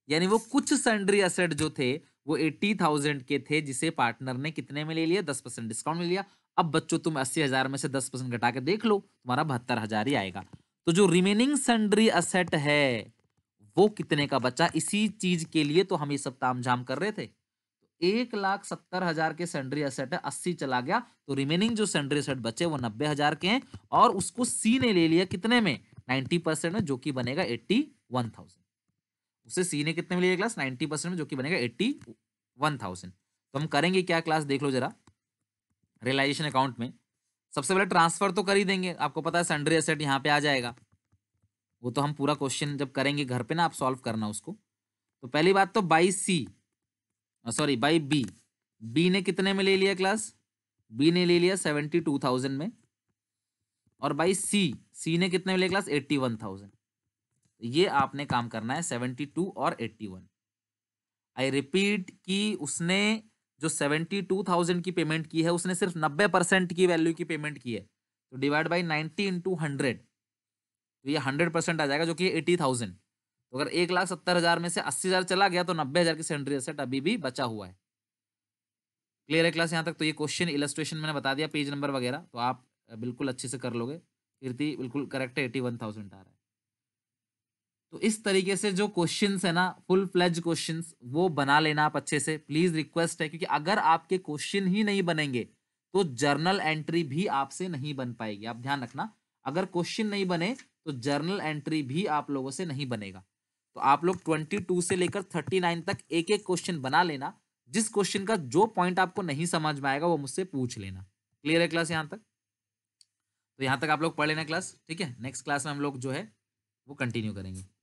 यानी वो कुछ सेंडरी एसेट जो थे वो 80,000 के थे जिसे पार्टनर ने कितने में ले लिया 10 परसेंट डिस्काउंट में लिया अब बच्चों तुम 80,000 में से 10 परसेंट घटा के देख लो तुम्हारा बहत्तर हजार ही आएगा तो जो रिमेनिंग सेंडरी असेट है वो कितने का बचा इसी चीज के लिए तो हम ये सब झाम कर रहे थे तो एक लाख सत्तर हजार के सेंडरी असेट है अस्सी चला गया तो रिमेनिंग जो सेंडरी असेट बचे वो नब्बे हजार के हैं और उसको सी ने ले लिया कितने में नाइन्टी परसेंट में जो कि बनेगा एट्टी वन थाउजेंड उसे सी ने कितने में लिया क्लास नाइन्टी परसेंट में जो कि बनेगा एट्टी वन थाउजेंड तो हम करेंगे क्या क्लास देख लो जरा रियलाइजेशन अकाउंट में सबसे पहले ट्रांसफर तो कर ही देंगे आपको पता है सेंडरी असेट यहाँ पे आ जाएगा वो तो हम पूरा क्वेश्चन जब करेंगे घर पे ना आप सॉल्व करना उसको तो पहली बात तो by C sorry by B B ने कितने में ले लिया क्लास बी ने ले लिया सेवेंटी टू थाउजेंड में और बाई सी सी ने कितने में लिया क्लास एट्टी वन थाउजेंड ये आपने काम करना है सेवेंटी टू और एट्टी वन आई रिपीट कि उसने जो सेवेंटी टू थाउजेंड की पेमेंट की है उसने सिर्फ नब्बे परसेंट की वैल्यू की पेमेंट की है तो divide by ninety into hundred तो ये हंड्रेड परसेंट आ जाएगा जो कि एटी थाउजेंड तो अगर एक लाख सत्तर हज़ार में से अस्सी हज़ार चला गया तो नब्बे हज़ार की सेंट्री एसेट अभी भी बचा हुआ है क्लियर है क्लास यहाँ तक तो ये क्वेश्चन इलेस्ट्रेशन मैंने बता दिया पेज नंबर वगैरह तो आप बिल्कुल अच्छे से कर लोगे कीर्ति बिल्कुल करेक्ट है एटी वन थाउजेंड आ रहा है तो इस तरीके से जो क्वेश्चन है ना फुल फ्लेज क्वेश्चन वो बना लेना आप अच्छे से प्लीज रिक्वेस्ट है क्योंकि अगर आपके क्वेश्चन ही नहीं बनेंगे तो जर्नल एंट्री भी आपसे नहीं बन पाएगी आप ध्यान रखना अगर क्वेश्चन नहीं बने तो जर्नल एंट्री भी आप लोगों से नहीं बनेगा तो आप लोग ट्वेंटी टू से लेकर थर्टी नाइन तक एक एक क्वेश्चन बना लेना जिस क्वेश्चन का जो पॉइंट आपको नहीं समझ में आएगा वो मुझसे पूछ लेना क्लियर है क्लास यहाँ तक तो यहाँ तक आप लोग पढ़ लेना क्लास ठीक है नेक्स्ट क्लास में हम लोग जो है वो कंटिन्यू करेंगे